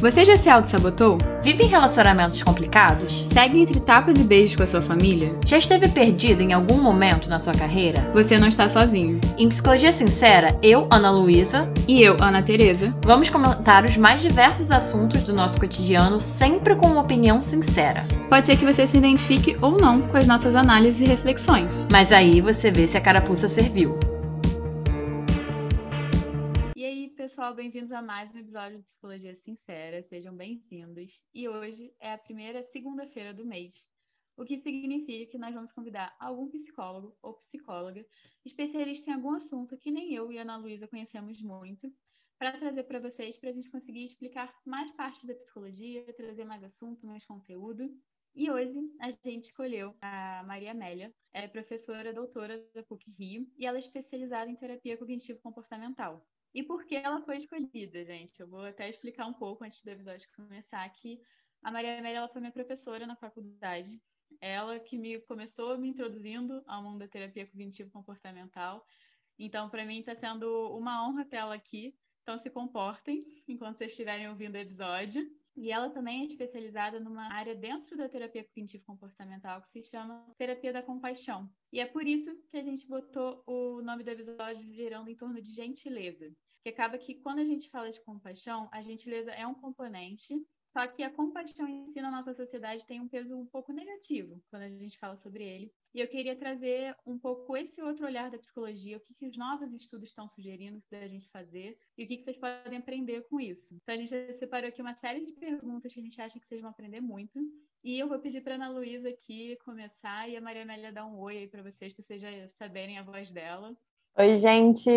Você já se auto-sabotou? Vive em relacionamentos complicados? Segue entre tapas e beijos com a sua família? Já esteve perdido em algum momento na sua carreira? Você não está sozinho. Em Psicologia Sincera, eu, Ana Luísa, e eu, Ana Tereza, vamos comentar os mais diversos assuntos do nosso cotidiano, sempre com uma opinião sincera. Pode ser que você se identifique ou não com as nossas análises e reflexões. Mas aí você vê se a carapuça serviu. pessoal, bem-vindos a mais um episódio de Psicologia Sincera, sejam bem-vindos. E hoje é a primeira segunda-feira do mês, o que significa que nós vamos convidar algum psicólogo ou psicóloga especialista em algum assunto que nem eu e Ana Luísa conhecemos muito, para trazer para vocês, para a gente conseguir explicar mais parte da psicologia, trazer mais assunto, mais conteúdo. E hoje a gente escolheu a Maria Amélia, ela é professora doutora da PUC Rio e ela é especializada em terapia cognitivo-comportamental. E por que ela foi escolhida, gente? Eu vou até explicar um pouco antes do episódio começar que a Maria Amélia ela foi minha professora na faculdade. Ela que me começou me introduzindo ao mundo da terapia cognitivo comportamental. Então, para mim está sendo uma honra ter ela aqui. Então, se comportem enquanto vocês estiverem ouvindo o episódio. E ela também é especializada numa área dentro da terapia cognitivo-comportamental que se chama terapia da compaixão. E é por isso que a gente botou o nome do episódio virando em torno de gentileza. Que acaba que quando a gente fala de compaixão, a gentileza é um componente só que a compaixão em si na nossa sociedade tem um peso um pouco negativo quando a gente fala sobre ele. E eu queria trazer um pouco esse outro olhar da psicologia, o que, que os novos estudos estão sugerindo da gente fazer e o que, que vocês podem aprender com isso. Então, a gente separou aqui uma série de perguntas que a gente acha que vocês vão aprender muito. E eu vou pedir para a Ana Luísa aqui começar e a Maria Amélia dar um oi aí para vocês, para vocês já saberem a voz dela. Oi, gente.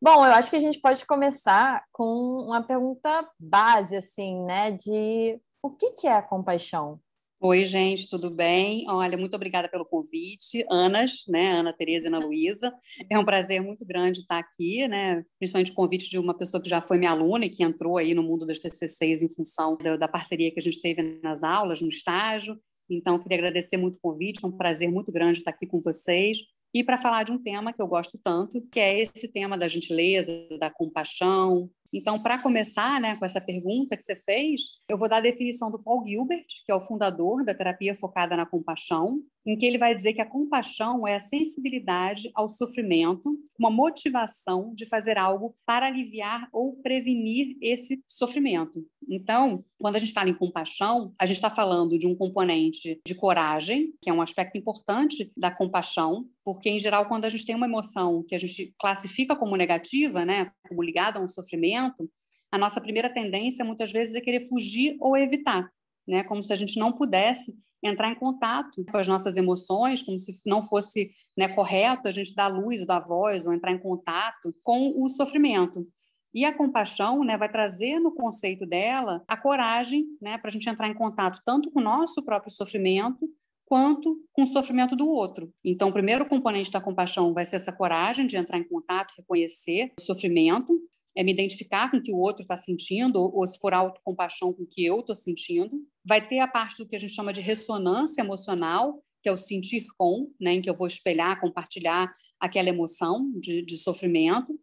Bom, eu acho que a gente pode começar com uma pergunta base, assim, né? De o que, que é a compaixão? Oi, gente, tudo bem? Olha, muito obrigada pelo convite, Anas, né, Ana Tereza e Ana Luísa. É um prazer muito grande estar aqui, né, principalmente o convite de uma pessoa que já foi minha aluna e que entrou aí no mundo das TCCs em função da parceria que a gente teve nas aulas, no estágio. Então, queria agradecer muito o convite, é um prazer muito grande estar aqui com vocês e para falar de um tema que eu gosto tanto, que é esse tema da gentileza, da compaixão. Então, para começar né, com essa pergunta que você fez, eu vou dar a definição do Paul Gilbert, que é o fundador da terapia focada na compaixão, em que ele vai dizer que a compaixão é a sensibilidade ao sofrimento, uma motivação de fazer algo para aliviar ou prevenir esse sofrimento. Então, quando a gente fala em compaixão, a gente está falando de um componente de coragem, que é um aspecto importante da compaixão, porque, em geral, quando a gente tem uma emoção que a gente classifica como negativa, né, como ligada a um sofrimento, a nossa primeira tendência, muitas vezes, é querer fugir ou evitar, né, como se a gente não pudesse entrar em contato com as nossas emoções, como se não fosse né, correto a gente dar luz ou dar voz ou entrar em contato com o sofrimento. E a compaixão né, vai trazer no conceito dela a coragem né, para a gente entrar em contato tanto com o nosso próprio sofrimento, quanto com o sofrimento do outro. Então, o primeiro componente da compaixão vai ser essa coragem de entrar em contato, reconhecer o sofrimento, é me identificar com o que o outro está sentindo, ou, ou se for autocompaixão com o que eu estou sentindo. Vai ter a parte do que a gente chama de ressonância emocional, que é o sentir com, né, em que eu vou espelhar, compartilhar aquela emoção de, de sofrimento.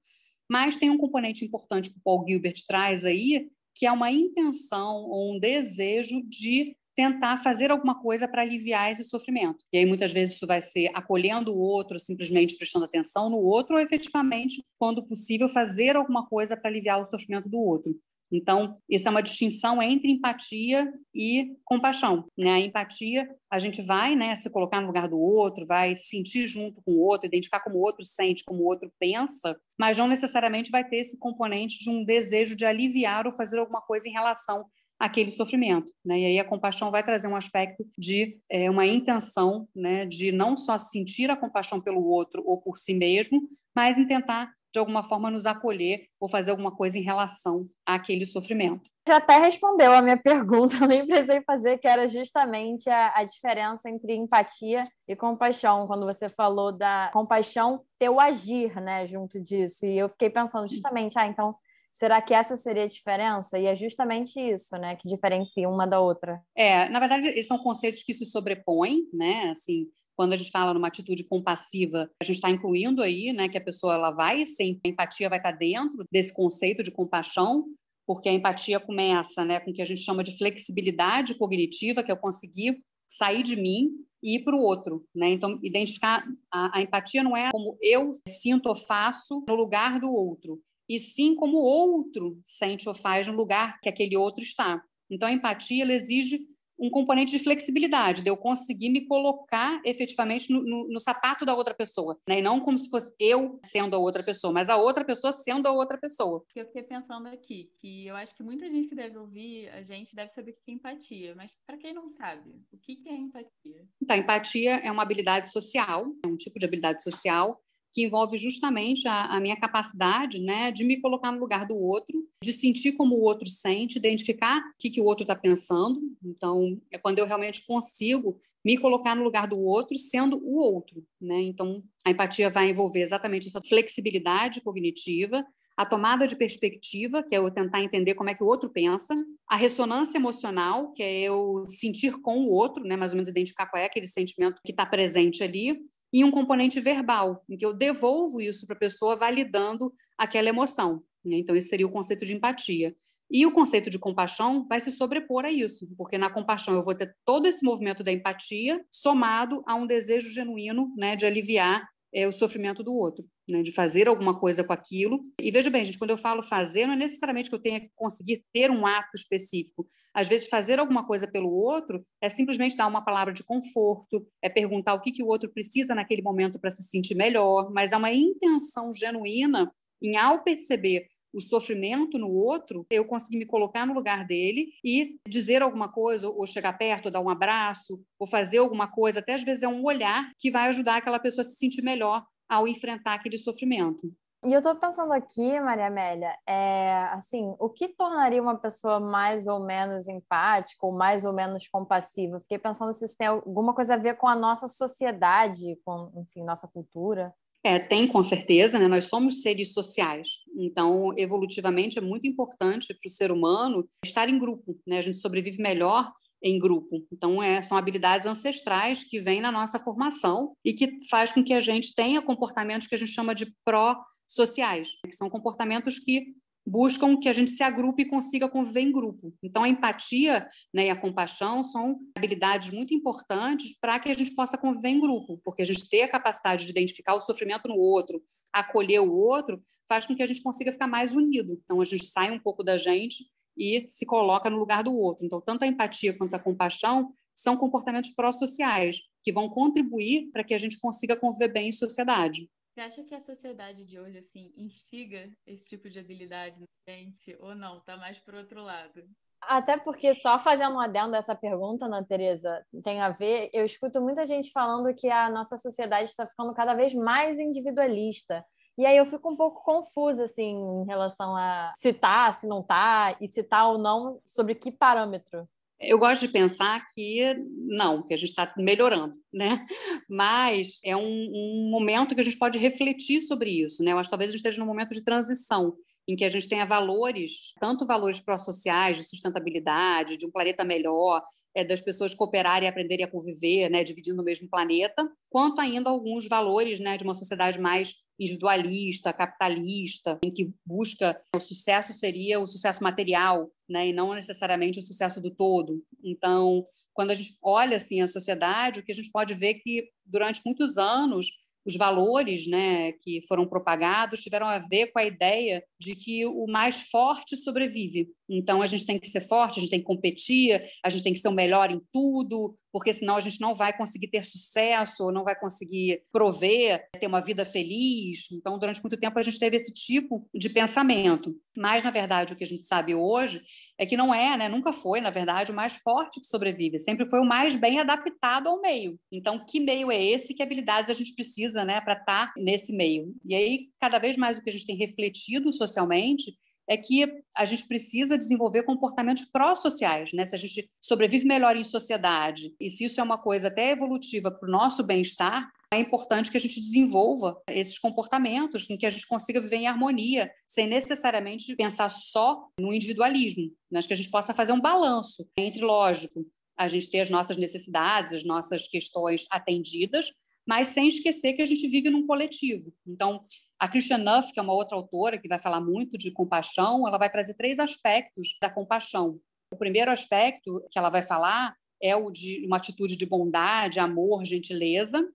Mas tem um componente importante que o Paul Gilbert traz aí, que é uma intenção ou um desejo de tentar fazer alguma coisa para aliviar esse sofrimento. E aí, muitas vezes, isso vai ser acolhendo o outro, simplesmente prestando atenção no outro, ou efetivamente, quando possível, fazer alguma coisa para aliviar o sofrimento do outro. Então, isso é uma distinção entre empatia e compaixão. Né? A empatia, a gente vai né, se colocar no lugar do outro, vai sentir junto com o outro, identificar como o outro sente, como o outro pensa, mas não necessariamente vai ter esse componente de um desejo de aliviar ou fazer alguma coisa em relação aquele sofrimento. Né? E aí a compaixão vai trazer um aspecto de é, uma intenção né, de não só sentir a compaixão pelo outro ou por si mesmo, mas em tentar de alguma forma nos acolher ou fazer alguma coisa em relação àquele sofrimento. Já até respondeu a minha pergunta, eu nem precisei fazer, que era justamente a, a, diferença entre empatia e compaixão, quando você falou da compaixão ter o agir, né, junto disso. E eu fiquei pensando justamente, ah, então Será que essa seria a diferença? E é justamente isso, né, que diferencia uma da outra. É, na verdade, são conceitos que se sobrepõem, né, assim, quando a gente fala numa atitude compassiva, a gente está incluindo aí, né, que a pessoa ela vai sem empatia vai estar tá dentro desse conceito de compaixão, porque a empatia começa, né, com o que a gente chama de flexibilidade cognitiva, que é eu conseguir sair de mim e ir para o outro, né? Então, identificar a, a empatia não é como eu sinto ou faço no lugar do outro, e sim como o outro sente ou faz no lugar que aquele outro está. Então, a empatia exige um componente de flexibilidade, de eu conseguir me colocar efetivamente no, no, no sapato da outra pessoa, né? E não como se fosse eu sendo a outra pessoa, mas a outra pessoa sendo a outra pessoa. Eu fiquei pensando aqui que eu acho que muita gente que deve ouvir a gente deve saber o que é empatia, mas para quem não sabe, o que é empatia? Então, empatia é uma habilidade social, é um tipo de habilidade social que envolve justamente a, a minha capacidade né, de me colocar no lugar do outro, de sentir como o outro sente, identificar o que, que o outro está pensando. Então, é quando eu realmente consigo me colocar no lugar do outro, sendo o outro. Né? Então, a empatia vai envolver exatamente essa flexibilidade cognitiva, a tomada de perspectiva, que é eu tentar entender como é que o outro pensa, a ressonância emocional, que é eu sentir com o outro, né, mais ou menos identificar qual é aquele sentimento que está presente ali, e um componente verbal, em que eu devolvo isso para a pessoa validando aquela emoção. Né? Então, esse seria o conceito de empatia. E o conceito de compaixão vai se sobrepor a isso, porque na compaixão eu vou ter todo esse movimento da empatia somado a um desejo genuíno né, de aliviar é, o sofrimento do outro, né? de fazer alguma coisa com aquilo. E veja bem, gente, quando eu falo fazer, não é necessariamente que eu tenha que conseguir ter um ato específico. Às vezes, fazer alguma coisa pelo outro é simplesmente dar uma palavra de conforto, é perguntar o que, que o outro precisa naquele momento para se sentir melhor, mas há é uma intenção genuína em, ao perceber o sofrimento no outro, eu consegui me colocar no lugar dele e dizer alguma coisa, ou chegar perto, ou dar um abraço, ou fazer alguma coisa, até às vezes é um olhar que vai ajudar aquela pessoa a se sentir melhor ao enfrentar aquele sofrimento. E eu estou pensando aqui, Maria Amélia, é, assim, o que tornaria uma pessoa mais ou menos empática ou mais ou menos compassiva? Fiquei pensando se isso tem alguma coisa a ver com a nossa sociedade, com, enfim, nossa cultura. É, tem com certeza, né? Nós somos seres sociais, então evolutivamente é muito importante para o ser humano estar em grupo, né? A gente sobrevive melhor em grupo. Então é, são habilidades ancestrais que vêm na nossa formação e que faz com que a gente tenha comportamentos que a gente chama de pró sociais, que são comportamentos que buscam que a gente se agrupe e consiga conviver em grupo. Então, a empatia né, e a compaixão são habilidades muito importantes para que a gente possa conviver em grupo, porque a gente ter a capacidade de identificar o sofrimento no outro, acolher o outro, faz com que a gente consiga ficar mais unido. Então, a gente sai um pouco da gente e se coloca no lugar do outro. Então, tanto a empatia quanto a compaixão são comportamentos pró-sociais que vão contribuir para que a gente consiga conviver bem em sociedade. Você acha que a sociedade de hoje, assim, instiga esse tipo de habilidade na gente ou não? Tá mais pro outro lado. Até porque, só fazendo um adendo dessa pergunta, Ana Tereza, tem a ver. Eu escuto muita gente falando que a nossa sociedade está ficando cada vez mais individualista. E aí eu fico um pouco confusa, assim, em relação a se tá, se não tá, e se tá ou não, sobre que parâmetro. Eu gosto de pensar que não, que a gente está melhorando, né? Mas é um, um, momento que a gente pode refletir sobre isso, né? acho que talvez a gente esteja num momento de transição em que a gente tenha valores, tanto valores pró-sociais, de sustentabilidade, de um planeta melhor, é, das pessoas cooperarem, aprenderem a conviver, né, dividindo o mesmo planeta, quanto ainda alguns valores né, de uma sociedade mais individualista, capitalista, em que busca o sucesso seria o sucesso material, né, e não necessariamente o sucesso do todo. Então, quando a gente olha assim a sociedade, o que a gente pode ver é que durante muitos anos os valores né, que foram propagados tiveram a ver com a ideia de que o mais forte sobrevive, então, a gente tem que ser forte, a gente tem que competir, a gente tem que ser o melhor em tudo, porque senão a gente não vai conseguir ter sucesso, ou não vai conseguir prover, ter uma vida feliz. Então, durante muito tempo, a gente teve esse tipo de pensamento. Mas, na verdade, o que a gente sabe hoje é que não é, né? nunca foi, na verdade, o mais forte que sobrevive, sempre foi o mais bem adaptado ao meio. Então, que meio é esse? Que habilidades a gente precisa né, para estar tá nesse meio? E aí, cada vez mais o que a gente tem refletido socialmente é que a gente precisa desenvolver comportamentos pró-sociais, né? Se a gente sobrevive melhor em sociedade e se isso é uma coisa até evolutiva para o nosso bem-estar, é importante que a gente desenvolva esses comportamentos, em que a gente consiga viver em harmonia, sem necessariamente pensar só no individualismo. Né? Acho que a gente possa fazer um balanço entre, lógico, a gente ter as nossas necessidades, as nossas questões atendidas, mas sem esquecer que a gente vive num coletivo. Então, a Christian Nuff, que é uma outra autora que vai falar muito de compaixão, ela vai trazer três aspectos da compaixão. O primeiro aspecto que ela vai falar é o de uma atitude de bondade, amor, gentileza,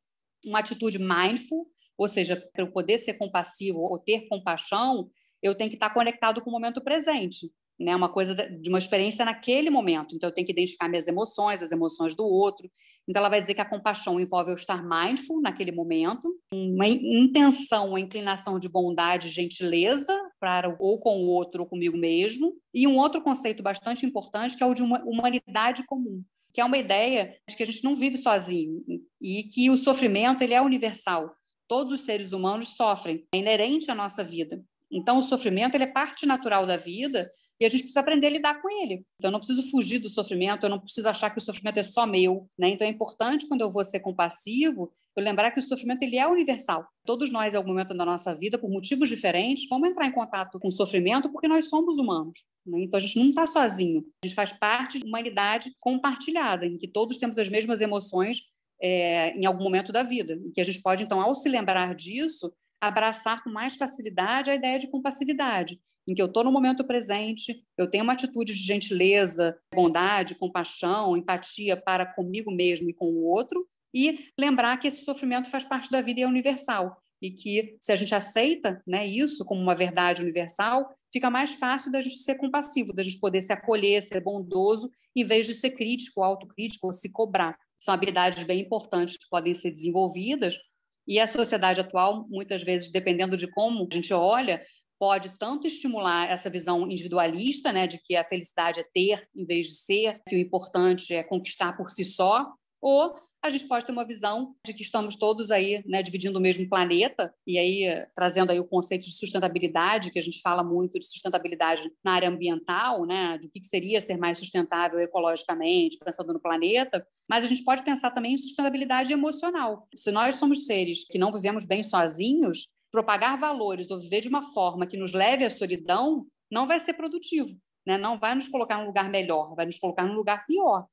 uma atitude mindful, ou seja, para eu poder ser compassivo ou ter compaixão, eu tenho que estar conectado com o momento presente né? Uma coisa de uma experiência naquele momento. Então, eu tenho que identificar minhas emoções, as emoções do outro. Então, ela vai dizer que a compaixão envolve eu estar mindful naquele momento, uma intenção, uma inclinação de bondade, gentileza para ou com o outro ou comigo mesmo. E um outro conceito bastante importante que é o de uma humanidade comum que é uma ideia de que a gente não vive sozinho e que o sofrimento ele é universal. Todos os seres humanos sofrem, é inerente à nossa vida. Então, o sofrimento ele é parte natural da vida e a gente precisa aprender a lidar com ele. Então, eu não preciso fugir do sofrimento, eu não preciso achar que o sofrimento é só meu. Né? Então, é importante, quando eu vou ser compassivo, eu lembrar que o sofrimento ele é universal. Todos nós, em algum momento da nossa vida, por motivos diferentes, vamos entrar em contato com o sofrimento porque nós somos humanos. Né? Então, a gente não está sozinho. A gente faz parte de uma humanidade compartilhada, em que todos temos as mesmas emoções é, em algum momento da vida. E que a gente pode, então, ao se lembrar disso, abraçar com mais facilidade a ideia de compassividade, em que eu estou no momento presente, eu tenho uma atitude de gentileza, bondade, compaixão, empatia para comigo mesmo e com o outro, e lembrar que esse sofrimento faz parte da vida e é universal. E que se a gente aceita né, isso como uma verdade universal, fica mais fácil da gente ser compassivo, da gente poder se acolher, ser bondoso, em vez de ser crítico, autocrítico ou se cobrar. São habilidades bem importantes que podem ser desenvolvidas e a sociedade atual, muitas vezes, dependendo de como a gente olha, pode tanto estimular essa visão individualista, né, de que a felicidade é ter em vez de ser, que o importante é conquistar por si só, ou a gente pode ter uma visão de que estamos todos aí, né, dividindo o mesmo planeta, e aí trazendo aí o conceito de sustentabilidade, que a gente fala muito de sustentabilidade na área ambiental, né, do que, que seria ser mais sustentável ecologicamente, pensando no planeta, mas a gente pode pensar também em sustentabilidade emocional. Se nós somos seres que não vivemos bem sozinhos, propagar valores ou viver de uma forma que nos leve à solidão não vai ser produtivo, né? não vai nos colocar num lugar melhor, vai nos colocar num lugar pior.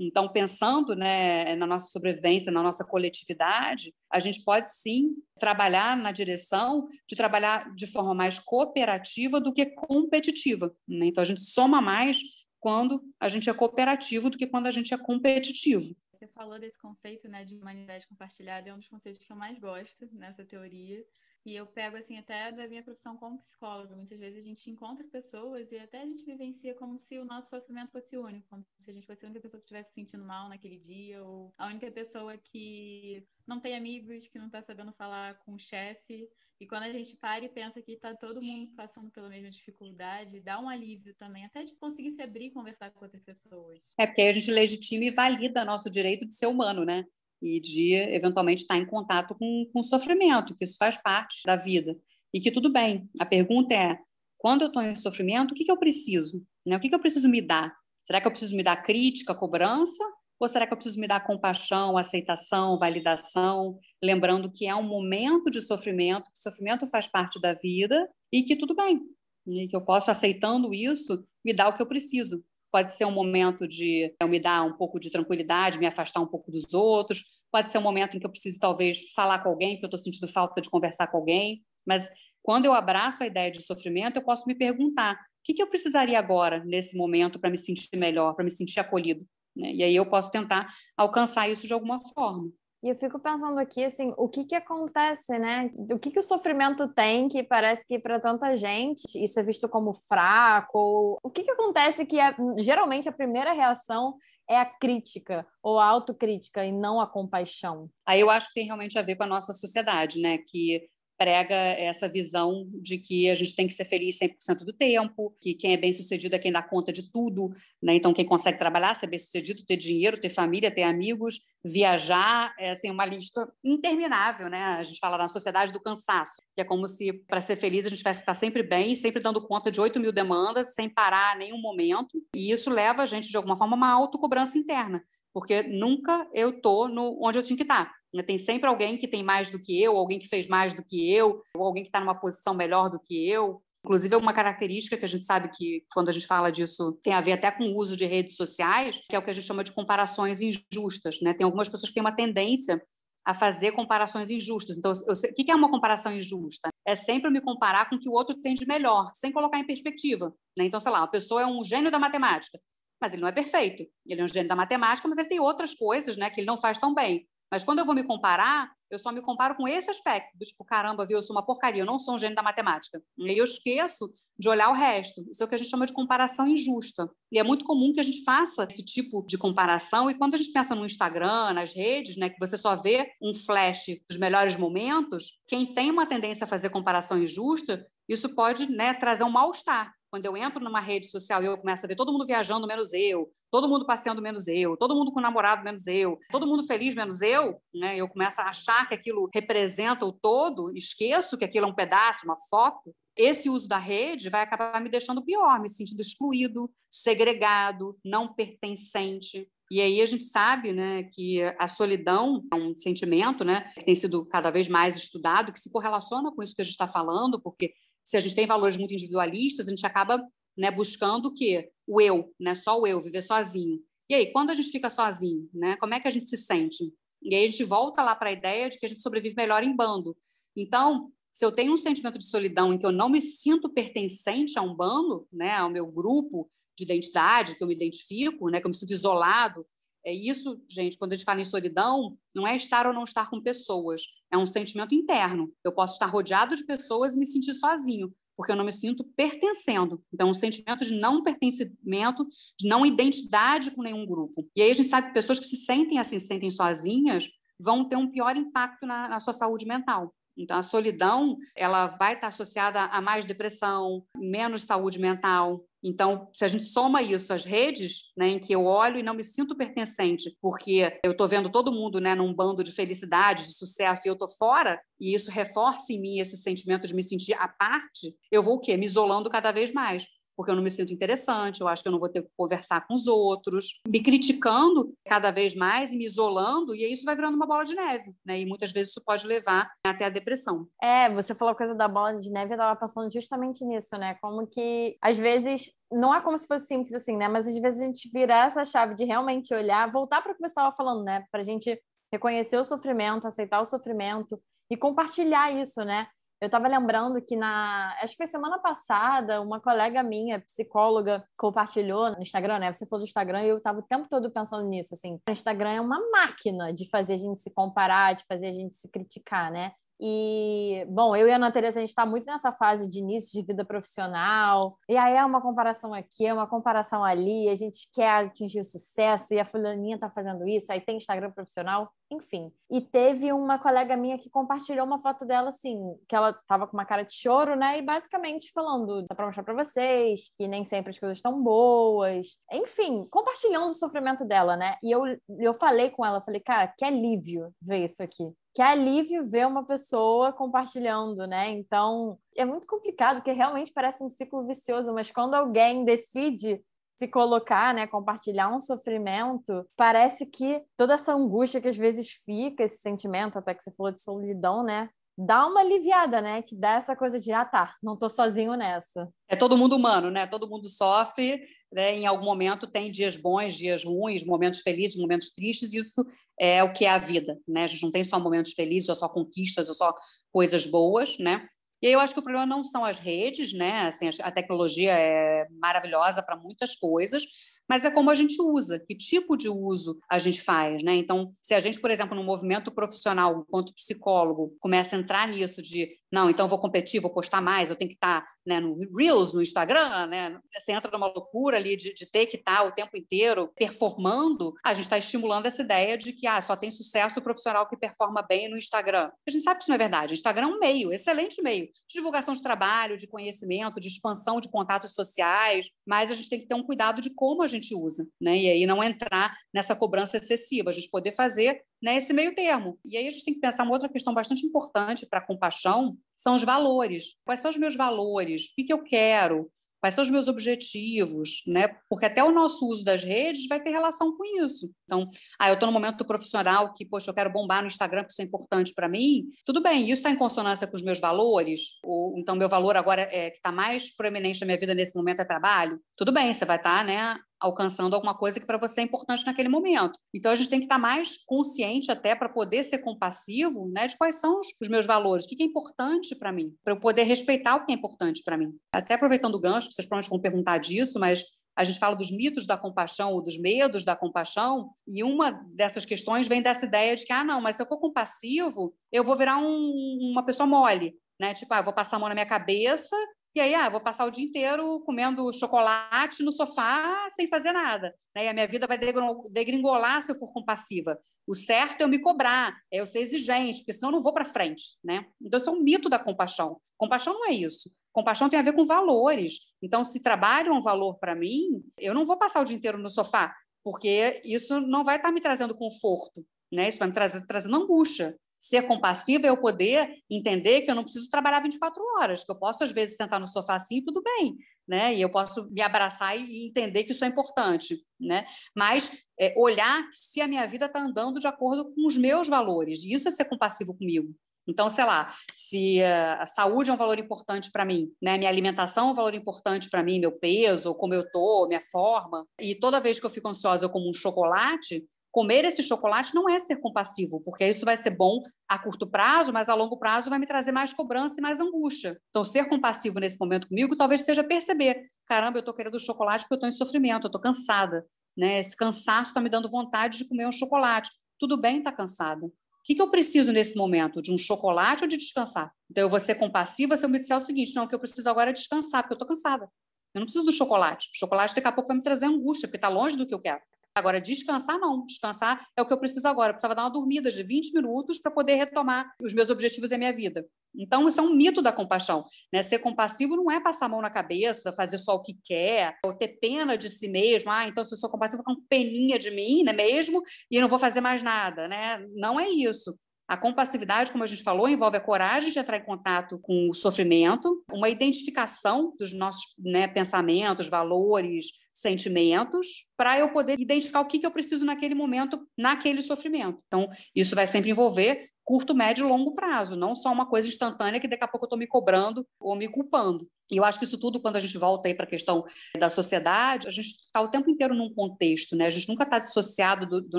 Então, pensando né, na nossa sobrevivência, na nossa coletividade, a gente pode sim trabalhar na direção de trabalhar de forma mais cooperativa do que competitiva. Né? Então, a gente soma mais quando a gente é cooperativo do que quando a gente é competitivo. Você falou desse conceito né, de humanidade compartilhada, é um dos conceitos que eu mais gosto nessa teoria. E eu pego, assim, até da minha profissão como psicóloga. Muitas vezes a gente encontra pessoas e até a gente vivencia como se o nosso sofrimento fosse único, como se a gente fosse a única pessoa que estivesse se sentindo mal naquele dia, ou a única pessoa que não tem amigos, que não está sabendo falar com o chefe. E quando a gente para e pensa que está todo mundo passando pela mesma dificuldade, dá um alívio também, até de conseguir se abrir e conversar com outras pessoas. É, porque aí a gente legitima e valida nosso direito de ser humano, né? e de, eventualmente, estar tá em contato com, com sofrimento, que isso faz parte da vida. E que tudo bem. A pergunta é: quando eu estou em sofrimento, o que, que eu preciso? Né? O que, que eu preciso me dar? Será que eu preciso me dar crítica, cobrança? Ou será que eu preciso me dar compaixão, aceitação, validação? Lembrando que é um momento de sofrimento, que sofrimento faz parte da vida e que tudo bem, e né? que eu posso, aceitando isso, me dar o que eu preciso pode ser um momento de eu me dar um pouco de tranquilidade, me afastar um pouco dos outros, pode ser um momento em que eu preciso talvez falar com alguém, que eu estou sentindo falta de conversar com alguém, mas quando eu abraço a ideia de sofrimento, eu posso me perguntar o que, eu precisaria agora, nesse momento, para me sentir melhor, para me sentir acolhido. Né? E aí eu posso tentar alcançar isso de alguma forma. E eu fico pensando aqui, assim, o que que acontece, né? O que que o sofrimento tem que parece que para tanta gente isso é visto como fraco? O que que acontece que é, geralmente a primeira reação é a crítica ou a autocrítica e não a compaixão? Aí eu acho que tem realmente a ver com a nossa sociedade, né? Que prega essa visão de que a gente tem que ser feliz 100% do tempo, que quem é bem-sucedido é quem dá conta de tudo, né? Então quem consegue trabalhar, ser bem-sucedido, ter dinheiro, ter família, ter amigos, viajar, é assim uma lista interminável, né? A gente fala na sociedade do cansaço, que é como se para ser feliz a gente tivesse que estar sempre bem, sempre dando conta de 8 mil demandas, sem parar nenhum momento, e isso leva a gente de alguma forma a uma autocobrança interna, porque nunca eu tô no onde eu tinha que estar. Né, tem sempre alguém que tem mais do que eu, alguém que fez mais do que eu, ou alguém que está numa posição melhor do que eu. Inclusive, é uma característica que a gente sabe que, quando a gente fala disso, tem a ver até com o uso de redes sociais, que é o que a gente chama de comparações injustas. Né? Tem algumas pessoas que têm uma tendência a fazer comparações injustas. Então, eu, o que é uma comparação injusta? É sempre me comparar com o que o outro tem de melhor, sem colocar em perspectiva. Né? Então, sei lá, uma pessoa é um gênio da matemática, mas ele não é perfeito. Ele é um gênio da matemática, mas ele tem outras coisas né, que ele não faz tão bem. Mas quando eu vou me comparar, eu só me comparo com esse aspecto, do tipo, caramba, viu, eu sou uma porcaria, eu não sou um gênio da matemática. E eu esqueço de olhar o resto. Isso é o que a gente chama de comparação injusta. E é muito comum que a gente faça esse tipo de comparação. E quando a gente pensa no Instagram, nas redes, né, que você só vê um flash dos melhores momentos, quem tem uma tendência a fazer comparação injusta, isso pode né, trazer um mal-estar. Quando eu entro numa rede social e eu começo a ver todo mundo viajando menos eu, todo mundo passeando menos eu, todo mundo com namorado menos eu, todo mundo feliz menos eu, né? Eu começo a achar que aquilo representa o todo, esqueço que aquilo é um pedaço, uma foto. Esse uso da rede vai acabar me deixando pior, me sentindo excluído, segregado, não pertencente. E aí a gente sabe, né, que a solidão é um sentimento, né, que tem sido cada vez mais estudado, que se correlaciona com isso que a gente está falando, porque se a gente tem valores muito individualistas, a gente acaba né, buscando o quê? O eu, né? Só o eu, viver sozinho. E aí, quando a gente fica sozinho, né? Como é que a gente se sente? E aí a gente volta lá para a ideia de que a gente sobrevive melhor em bando. Então, se eu tenho um sentimento de solidão em que eu não me sinto pertencente a um bando, né, ao meu grupo de identidade, que eu me identifico, né, que eu me sinto isolado, é isso, gente, quando a gente fala em solidão, não é estar ou não estar com pessoas, é um sentimento interno. Eu posso estar rodeado de pessoas e me sentir sozinho, porque eu não me sinto pertencendo. Então, um sentimento de não pertencimento, de não identidade com nenhum grupo. E aí a gente sabe que pessoas que se sentem assim, se sentem sozinhas, vão ter um pior impacto na, na sua saúde mental. Então, a solidão ela vai estar associada a mais depressão, menos saúde mental, então, se a gente soma isso às redes, né, em que eu olho e não me sinto pertencente, porque eu estou vendo todo mundo né, num bando de felicidade, de sucesso, e eu estou fora, e isso reforça em mim esse sentimento de me sentir à parte, eu vou o quê? Me isolando cada vez mais porque eu não me sinto interessante, eu acho que eu não vou ter que conversar com os outros, me criticando cada vez mais e me isolando, e isso vai virando uma bola de neve, né? E muitas vezes isso pode levar até a depressão. É, você falou a coisa da bola de neve, eu estava pensando justamente nisso, né? Como que às vezes não é como se fosse simples assim, né? Mas às vezes a gente virar essa chave de realmente olhar, voltar para o que você estava falando, né? Para a gente reconhecer o sofrimento, aceitar o sofrimento e compartilhar isso, né? Eu estava lembrando que na. Acho que foi semana passada, uma colega minha, psicóloga, compartilhou no Instagram, né? Você falou do Instagram e eu estava o tempo todo pensando nisso. Assim, o Instagram é uma máquina de fazer a gente se comparar, de fazer a gente se criticar, né? E, bom, eu e a Ana Teresa, a gente está muito nessa fase de início de vida profissional. E aí é uma comparação aqui, é uma comparação ali. A gente quer atingir o sucesso e a fulaninha está fazendo isso. Aí tem Instagram profissional, enfim. E teve uma colega minha que compartilhou uma foto dela, assim, que ela estava com uma cara de choro, né? E basicamente falando, só para mostrar para vocês, que nem sempre as coisas estão boas. Enfim, compartilhando o sofrimento dela, né? E eu, eu falei com ela, falei, cara, que alívio ver isso aqui que alívio ver uma pessoa compartilhando, né? Então, é muito complicado, porque realmente parece um ciclo vicioso, mas quando alguém decide se colocar, né, compartilhar um sofrimento, parece que toda essa angústia que às vezes fica, esse sentimento, até que você falou de solidão, né, dá uma aliviada, né? Que dá essa coisa de, ah, tá, não tô sozinho nessa. É todo mundo humano, né? Todo mundo sofre, né? em algum momento tem dias bons, dias ruins, momentos felizes, momentos tristes, isso é o que é a vida, né? A gente não tem só momentos felizes, ou só conquistas, ou só coisas boas, né? E aí eu acho que o problema não são as redes, né? Assim, a tecnologia é maravilhosa para muitas coisas, mas é como a gente usa, que tipo de uso a gente faz, né? Então, se a gente, por exemplo, no movimento profissional, enquanto psicólogo, começa a entrar nisso de, não, então vou competir, vou postar mais, eu tenho que estar tá, né, no Reels, no Instagram, né? Você entra numa loucura ali de, de ter que estar tá o tempo inteiro performando, a gente está estimulando essa ideia de que ah, só tem sucesso o profissional que performa bem no Instagram. A gente sabe que isso não é verdade. Instagram é um meio, excelente meio de divulgação de trabalho, de conhecimento, de expansão de contatos sociais, mas a gente tem que ter um cuidado de como a gente usa, né? E aí não entrar nessa cobrança excessiva, a gente poder fazer né, esse meio termo. E aí a gente tem que pensar uma outra questão bastante importante para a compaixão, são os valores. Quais são os meus valores? O que, que eu quero? Quais são os meus objetivos, né? Porque até o nosso uso das redes vai ter relação com isso. Então, ah, eu estou no momento profissional que, poxa, eu quero bombar no Instagram, porque isso é importante para mim. Tudo bem, isso está em consonância com os meus valores? Ou, então, meu valor agora é, que está mais proeminente na minha vida nesse momento é trabalho? tudo bem, você vai estar, tá, né, alcançando alguma coisa que para você é importante naquele momento. Então a gente tem que estar tá mais consciente até para poder ser compassivo, né, de quais são os, meus valores, o que é importante para mim, para eu poder respeitar o que é importante para mim. Até aproveitando o gancho, vocês provavelmente vão perguntar disso, mas a gente fala dos mitos da compaixão ou dos medos da compaixão, e uma dessas questões vem dessa ideia de que, ah, não, mas se eu for compassivo, eu vou virar um, uma pessoa mole, né? Tipo, ah, eu vou passar a mão na minha cabeça e aí, ah, vou passar o dia inteiro comendo chocolate no sofá sem fazer nada. Né? E a minha vida vai degringolar se eu for compassiva. O certo é eu me cobrar, é eu ser exigente, porque senão eu não vou para frente. Né? Então, isso é um mito da compaixão. Compaixão não é isso. Compaixão tem a ver com valores. Então, se trabalho é um valor para mim, eu não vou passar o dia inteiro no sofá, porque isso não vai estar tá me trazendo conforto, né? Isso vai me trazer, trazendo angústia. Ser compassiva é eu poder entender que eu não preciso trabalhar 24 horas, que eu posso, às vezes, sentar no sofá assim e tudo bem, né? E eu posso me abraçar e entender que isso é importante, né? Mas é, olhar se a minha vida está andando de acordo com os meus valores. e Isso é ser compassivo comigo. Então, sei lá, se é, a saúde é um valor importante para mim, né? Minha alimentação é um valor importante para mim, meu peso, como eu tô, minha forma. E toda vez que eu fico ansiosa, eu como um chocolate, comer esse chocolate não é ser compassivo, porque isso vai ser bom a curto prazo, mas a longo prazo vai me trazer mais cobrança e mais angústia. Então, ser compassivo nesse momento comigo talvez seja perceber: caramba, eu estou querendo chocolate porque eu estou em sofrimento, eu estou cansada. Né? Esse cansaço está me dando vontade de comer um chocolate. Tudo bem estar tá cansada. O que, que eu preciso nesse momento? De um chocolate ou de descansar? Então, eu vou ser compassiva se eu me disser o seguinte: não, o que eu preciso agora é descansar, porque eu estou cansada. Eu não preciso do chocolate. O chocolate daqui a pouco vai me trazer angústia, porque está longe do que eu quero. Agora, descansar não. Descansar é o que eu preciso agora. Eu precisava dar uma dormida de 20 minutos para poder retomar os meus objetivos e a minha vida. Então, isso é um mito da compaixão. Né? Ser compassivo não é passar a mão na cabeça, fazer só o que quer, ou ter pena de si mesmo. Ah, então se eu sou compassivo, vou ficar um peninha de mim, né mesmo? E não vou fazer mais nada, né? Não é isso. A compassividade, como a gente falou, envolve a coragem de entrar em contato com o sofrimento, uma identificação dos nossos né, pensamentos, valores, sentimentos, para eu poder identificar o que, que eu preciso naquele momento, naquele sofrimento. Então, isso vai sempre envolver curto, médio e longo prazo, não só uma coisa instantânea que daqui a pouco eu estou me cobrando ou me culpando. E eu acho que isso tudo, quando a gente volta aí para a questão da sociedade, a gente está o tempo inteiro num contexto, né? A gente nunca está dissociado do, do,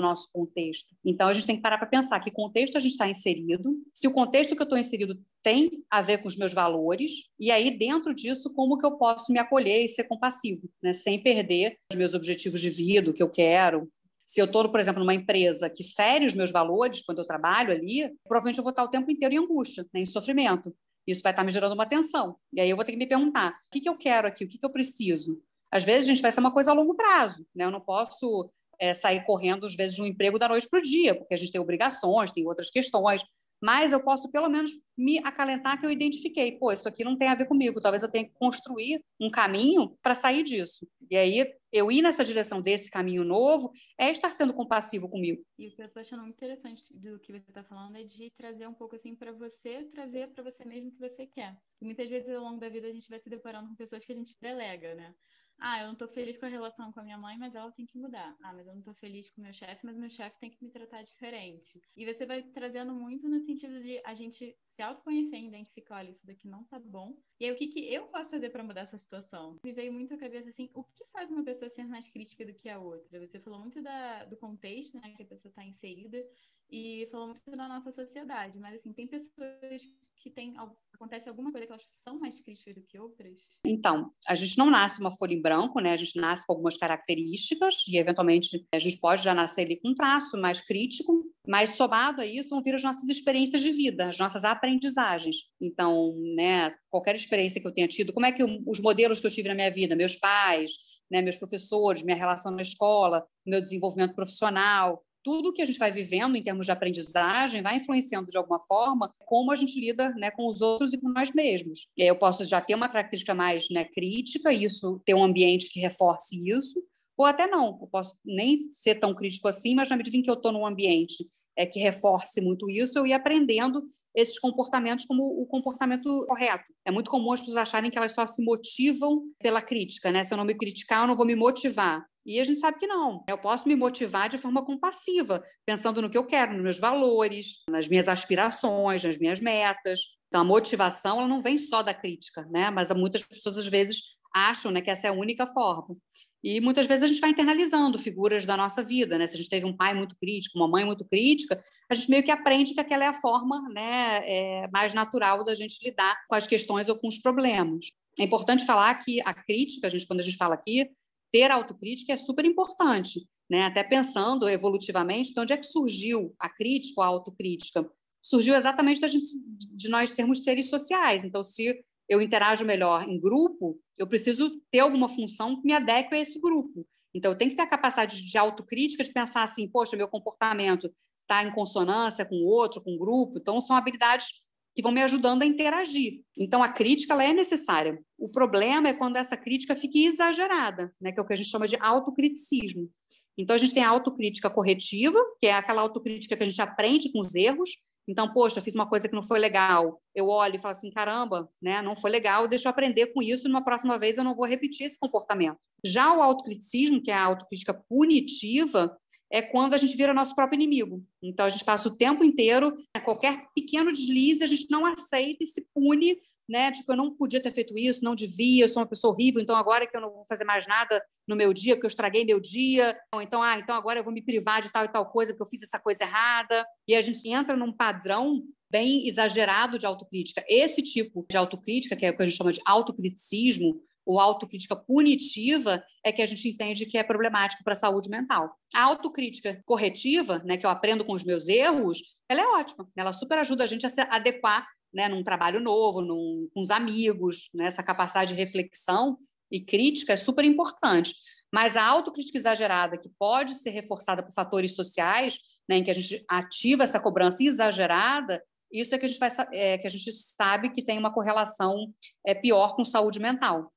nosso contexto. Então, a gente tem que parar para pensar que contexto a gente está inserido, se o contexto que eu estou inserido tem a ver com os meus valores, e aí, dentro disso, como que eu posso me acolher e ser compassivo, né? Sem perder os meus objetivos de vida, o que eu quero, se eu estou, por exemplo, numa empresa que fere os meus valores quando eu trabalho ali, provavelmente eu vou estar o tempo inteiro em angústia, né, em sofrimento. Isso vai estar me gerando uma tensão. E aí eu vou ter que me perguntar: o que, que eu quero aqui? O que, que eu preciso? Às vezes, gente, vai ser uma coisa a longo prazo. Né? Eu não posso é, sair correndo, às vezes, de um emprego da noite para o dia, porque a gente tem obrigações, tem outras questões mas eu posso pelo menos me acalentar que eu identifiquei, pô, isso aqui não tem a ver comigo, talvez eu tenha que construir um caminho para sair disso. E aí eu ir nessa direção desse caminho novo é estar sendo compassivo comigo. E o que eu estou achando muito interessante do que você está falando é de trazer um pouco assim para você, trazer para você mesmo o que você quer. E muitas vezes ao longo da vida a gente vai se deparando com pessoas que a gente delega, né? Ah, eu não tô feliz com a relação com a minha mãe, mas ela tem que mudar. Ah, mas eu não tô feliz com o meu chefe, mas meu chefe tem que me tratar diferente. E você vai trazendo muito no sentido de a gente se autoconhecer e identificar, olha, isso daqui não tá bom. E aí, o que, que eu posso fazer para mudar essa situação? Me veio muito à cabeça, assim, o que faz uma pessoa ser mais crítica do que a outra? Você falou muito da, do contexto, né, que a pessoa tá inserida, e falou muito da nossa sociedade, mas, assim, tem pessoas que tem, acontece alguma coisa que elas são mais críticas do que outras? Então, a gente não nasce uma folha em branco, né? A gente nasce com algumas características e, eventualmente, a gente pode já nascer ali com um traço mais crítico, mas somado a isso vão vir as nossas experiências de vida, as nossas aprendizagens. Então, né, qualquer experiência que eu tenha tido, como é que eu, os modelos que eu tive na minha vida, meus pais, né, meus professores, minha relação na escola, meu desenvolvimento profissional, tudo que a gente vai vivendo em termos de aprendizagem vai influenciando de alguma forma como a gente lida né, com os outros e com nós mesmos. E aí eu posso já ter uma característica mais né, crítica, isso ter um ambiente que reforce isso, ou até não, eu posso nem ser tão crítico assim, mas na medida em que eu estou num ambiente é, que reforce muito isso, eu ia aprendendo esses comportamentos como o comportamento correto. É muito comum as pessoas acharem que elas só se motivam pela crítica, né? Se eu não me criticar, eu não vou me motivar. E a gente sabe que não. Eu posso me motivar de forma compassiva, pensando no que eu quero, nos meus valores, nas minhas aspirações, nas minhas metas. Então, a motivação ela não vem só da crítica, né? Mas muitas pessoas, às vezes, acham né, que essa é a única forma. E muitas vezes a gente vai internalizando figuras da nossa vida, né? Se a gente teve um pai muito crítico, uma mãe muito crítica, a gente meio que aprende que aquela é a forma né, é, mais natural da gente lidar com as questões ou com os problemas. É importante falar que a crítica, a gente, quando a gente fala aqui, ter autocrítica é super importante, né? até pensando evolutivamente de onde é que surgiu a crítica, a autocrítica. Surgiu exatamente da gente, de nós sermos seres sociais. Então, se eu interajo melhor em grupo, eu preciso ter alguma função que me adeque a esse grupo. Então, eu tenho que ter a capacidade de autocrítica, de pensar assim, poxa, meu comportamento está em consonância com o outro, com o grupo. Então, são habilidades que vão me ajudando a interagir. Então, a crítica ela é necessária. O problema é quando essa crítica fica exagerada, né, que é o que a gente chama de autocriticismo. Então, a gente tem a autocrítica corretiva, que é aquela autocrítica que a gente aprende com os erros. Então, poxa, fiz uma coisa que não foi legal. Eu olho e falo assim, caramba, né, não foi legal, deixa eu aprender com isso, numa próxima vez eu não vou repetir esse comportamento. Já o autocriticismo, que é a autocrítica punitiva, é quando a gente vira nosso próprio inimigo. Então, a gente passa o tempo inteiro, né, qualquer pequeno deslize, a gente não aceita e se pune, né? Tipo, eu não podia ter feito isso, não devia, eu sou uma pessoa horrível, então agora é que eu não vou fazer mais nada no meu dia, porque eu estraguei meu dia. Ou então, ah, então agora eu vou me privar de tal e tal coisa, porque eu fiz essa coisa errada. E a gente entra num padrão bem exagerado de autocrítica. Esse tipo de autocrítica, que é o que a gente chama de autocriticismo, ou autocrítica punitiva é que a gente entende que é problemático para a saúde mental. A autocrítica corretiva, né, que eu aprendo com os meus erros, ela é ótima, né, ela super ajuda a gente a se adequar né, num trabalho novo, num, com os amigos, né, essa capacidade de reflexão e crítica é super importante. Mas a autocrítica exagerada, que pode ser reforçada por fatores sociais, né, em que a gente ativa essa cobrança exagerada, isso é que a gente, vai, é, que a gente sabe que tem uma correlação é, pior com saúde mental.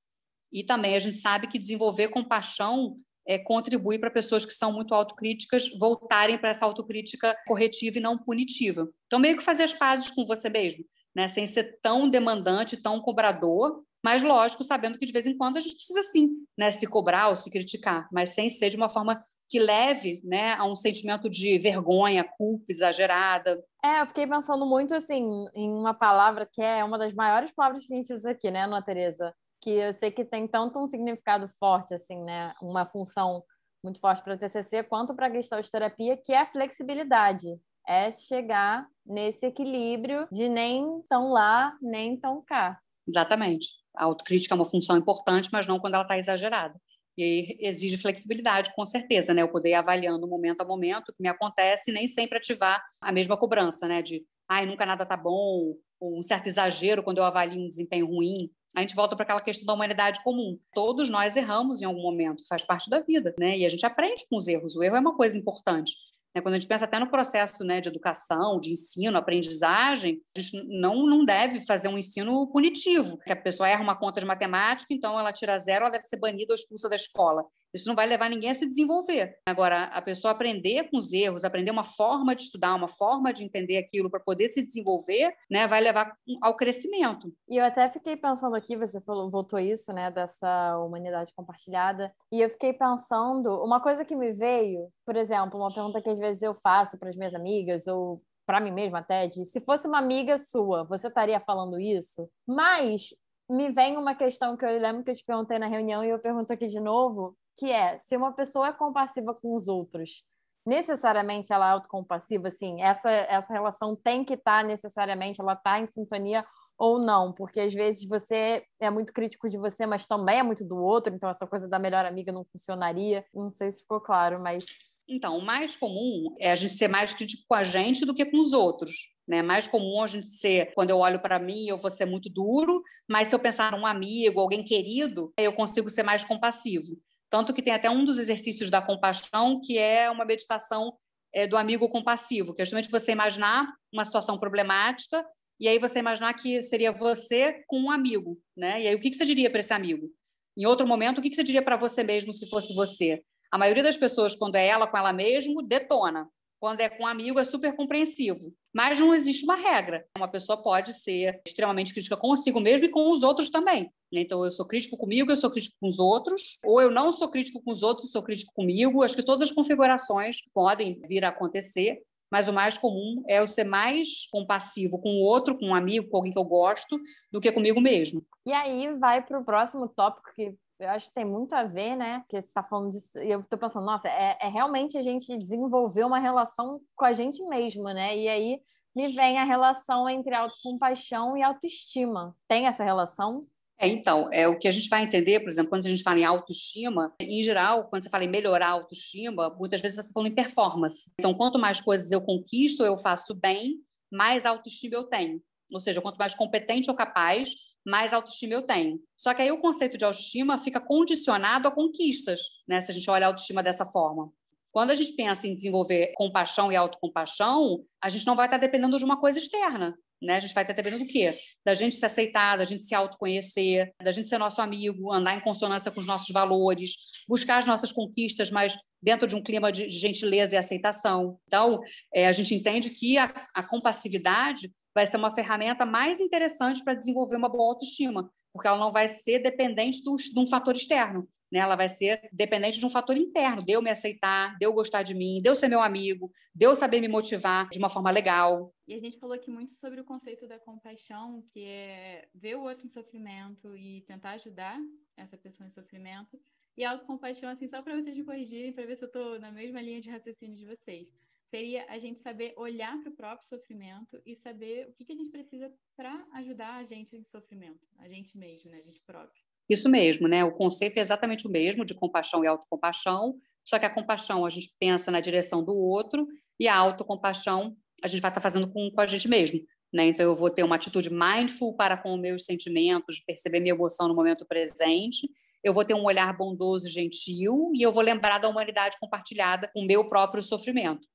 E também a gente sabe que desenvolver compaixão é, contribui para pessoas que são muito autocríticas voltarem para essa autocrítica corretiva e não punitiva. Então, meio que fazer as pazes com você mesmo, né? sem ser tão demandante, tão cobrador, mas lógico, sabendo que de vez em quando a gente precisa sim né? se cobrar ou se criticar, mas sem ser de uma forma que leve né, a um sentimento de vergonha, culpa exagerada. É, eu fiquei pensando muito assim em uma palavra que é uma das maiores palavras que a gente usa aqui, né, Ana Tereza? que eu sei que tem tanto um significado forte, assim, né? Uma função muito forte para o TCC, quanto para a gestalterapia, que é a flexibilidade. É chegar nesse equilíbrio de nem tão lá, nem tão cá. Exatamente. A autocrítica é uma função importante, mas não quando ela está exagerada. E aí exige flexibilidade, com certeza, né? Eu poder ir avaliando momento a momento o que me acontece e nem sempre ativar a mesma cobrança, né? De, ai, nunca nada tá bom, ou um certo exagero quando eu avalio um desempenho ruim a gente volta para aquela questão da humanidade comum. Todos nós erramos em algum momento, faz parte da vida, né? E a gente aprende com os erros. O erro é uma coisa importante. Né? Quando a gente pensa até no processo né, de educação, de ensino, aprendizagem, a gente não, não deve fazer um ensino punitivo, que a pessoa erra uma conta de matemática, então ela tira zero, ela deve ser banida ou expulsa da escola. Isso não vai levar ninguém a se desenvolver. Agora, a pessoa aprender com os erros, aprender uma forma de estudar, uma forma de entender aquilo para poder se desenvolver, né, vai levar ao crescimento. E eu até fiquei pensando aqui, você falou, voltou isso, né, dessa humanidade compartilhada, e eu fiquei pensando, uma coisa que me veio, por exemplo, uma pergunta que às vezes eu faço para as minhas amigas ou para mim mesma até, de se fosse uma amiga sua, você estaria falando isso? Mas me vem uma questão que eu lembro que eu te perguntei na reunião e eu pergunto aqui de novo, que é, se uma pessoa é compassiva com os outros, necessariamente ela é autocompassiva, assim, essa, essa relação tem que estar tá, necessariamente, ela está em sintonia ou não, porque às vezes você é muito crítico de você, mas também é muito do outro, então essa coisa da melhor amiga não funcionaria. Não sei se ficou claro, mas. Então, o mais comum é a gente ser mais crítico com a gente do que com os outros. Né? Mais comum a gente ser, quando eu olho para mim, eu vou ser muito duro, mas se eu pensar num amigo, alguém querido, eu consigo ser mais compassivo. Tanto que tem até um dos exercícios da compaixão, que é uma meditação é, do amigo compassivo, que é justamente você imaginar uma situação problemática e aí você imaginar que seria você com um amigo, né? E aí o que, que você diria para esse amigo? Em outro momento, o que, que você diria para você mesmo se fosse você? A maioria das pessoas, quando é ela com ela mesmo, detona. Quando é com um amigo, é super compreensivo. Mas não existe uma regra. Uma pessoa pode ser extremamente crítica consigo mesmo e com os outros também. Né? Então, eu sou crítico comigo, eu sou crítico com os outros, ou eu não sou crítico com os outros e sou crítico comigo. Acho que todas as configurações podem vir a acontecer, mas o mais comum é eu ser mais compassivo com o outro, com um amigo, com alguém que eu gosto, do que comigo mesmo. E aí vai para o próximo tópico que eu acho que tem muito a ver, né? Porque você está falando disso, e eu estou pensando, nossa, é, é realmente a gente desenvolver uma relação com a gente mesma, né? E aí me vem a relação entre autocompaixão e autoestima. Tem essa relação? É, então, é o que a gente vai entender, por exemplo, quando a gente fala em autoestima, em geral, quando você fala em melhorar a autoestima, muitas vezes você tá fala em performance. Então, quanto mais coisas eu conquisto, eu faço bem, mais autoestima eu tenho. Ou seja, quanto mais competente ou capaz, mais autoestima eu tenho. Só que aí o conceito de autoestima fica condicionado a conquistas, né? Se a gente olha a autoestima dessa forma. Quando a gente pensa em desenvolver compaixão e autocompaixão, a gente não vai estar dependendo de uma coisa externa. Né? A gente vai estar dependendo do quê? Da gente se aceitar, da gente se autoconhecer, da gente ser nosso amigo, andar em consonância com os nossos valores, buscar as nossas conquistas, mas dentro de um clima de gentileza e aceitação. Então, é, a gente entende que a, a compassividade vai ser uma ferramenta mais interessante para desenvolver uma boa autoestima, porque ela não vai ser dependente do, de um fator externo, né? ela vai ser dependente de um fator interno, de eu me aceitar, de eu gostar de mim, de eu ser meu amigo, de eu saber me motivar de uma forma legal. E a gente falou aqui muito sobre o conceito da compaixão, que é ver o outro em sofrimento e tentar ajudar essa pessoa em sofrimento. E autocompaixão, assim, só para vocês me corrigirem, para ver se eu estou na mesma linha de raciocínio de vocês seria a gente saber olhar para o próprio sofrimento e saber o que, que a gente precisa para ajudar a gente em sofrimento, a gente mesmo, né? a gente próprio. Isso mesmo, né? O conceito é exatamente o mesmo de compaixão e autocompaixão, só que a compaixão a gente pensa na direção do outro e a autocompaixão a gente vai estar tá fazendo com, com a gente mesmo. Né? Então, eu vou ter uma atitude mindful para com meus sentimentos, perceber minha emoção no momento presente. Eu vou ter um olhar bondoso e gentil e eu vou lembrar da humanidade compartilhada com o meu próprio sofrimento.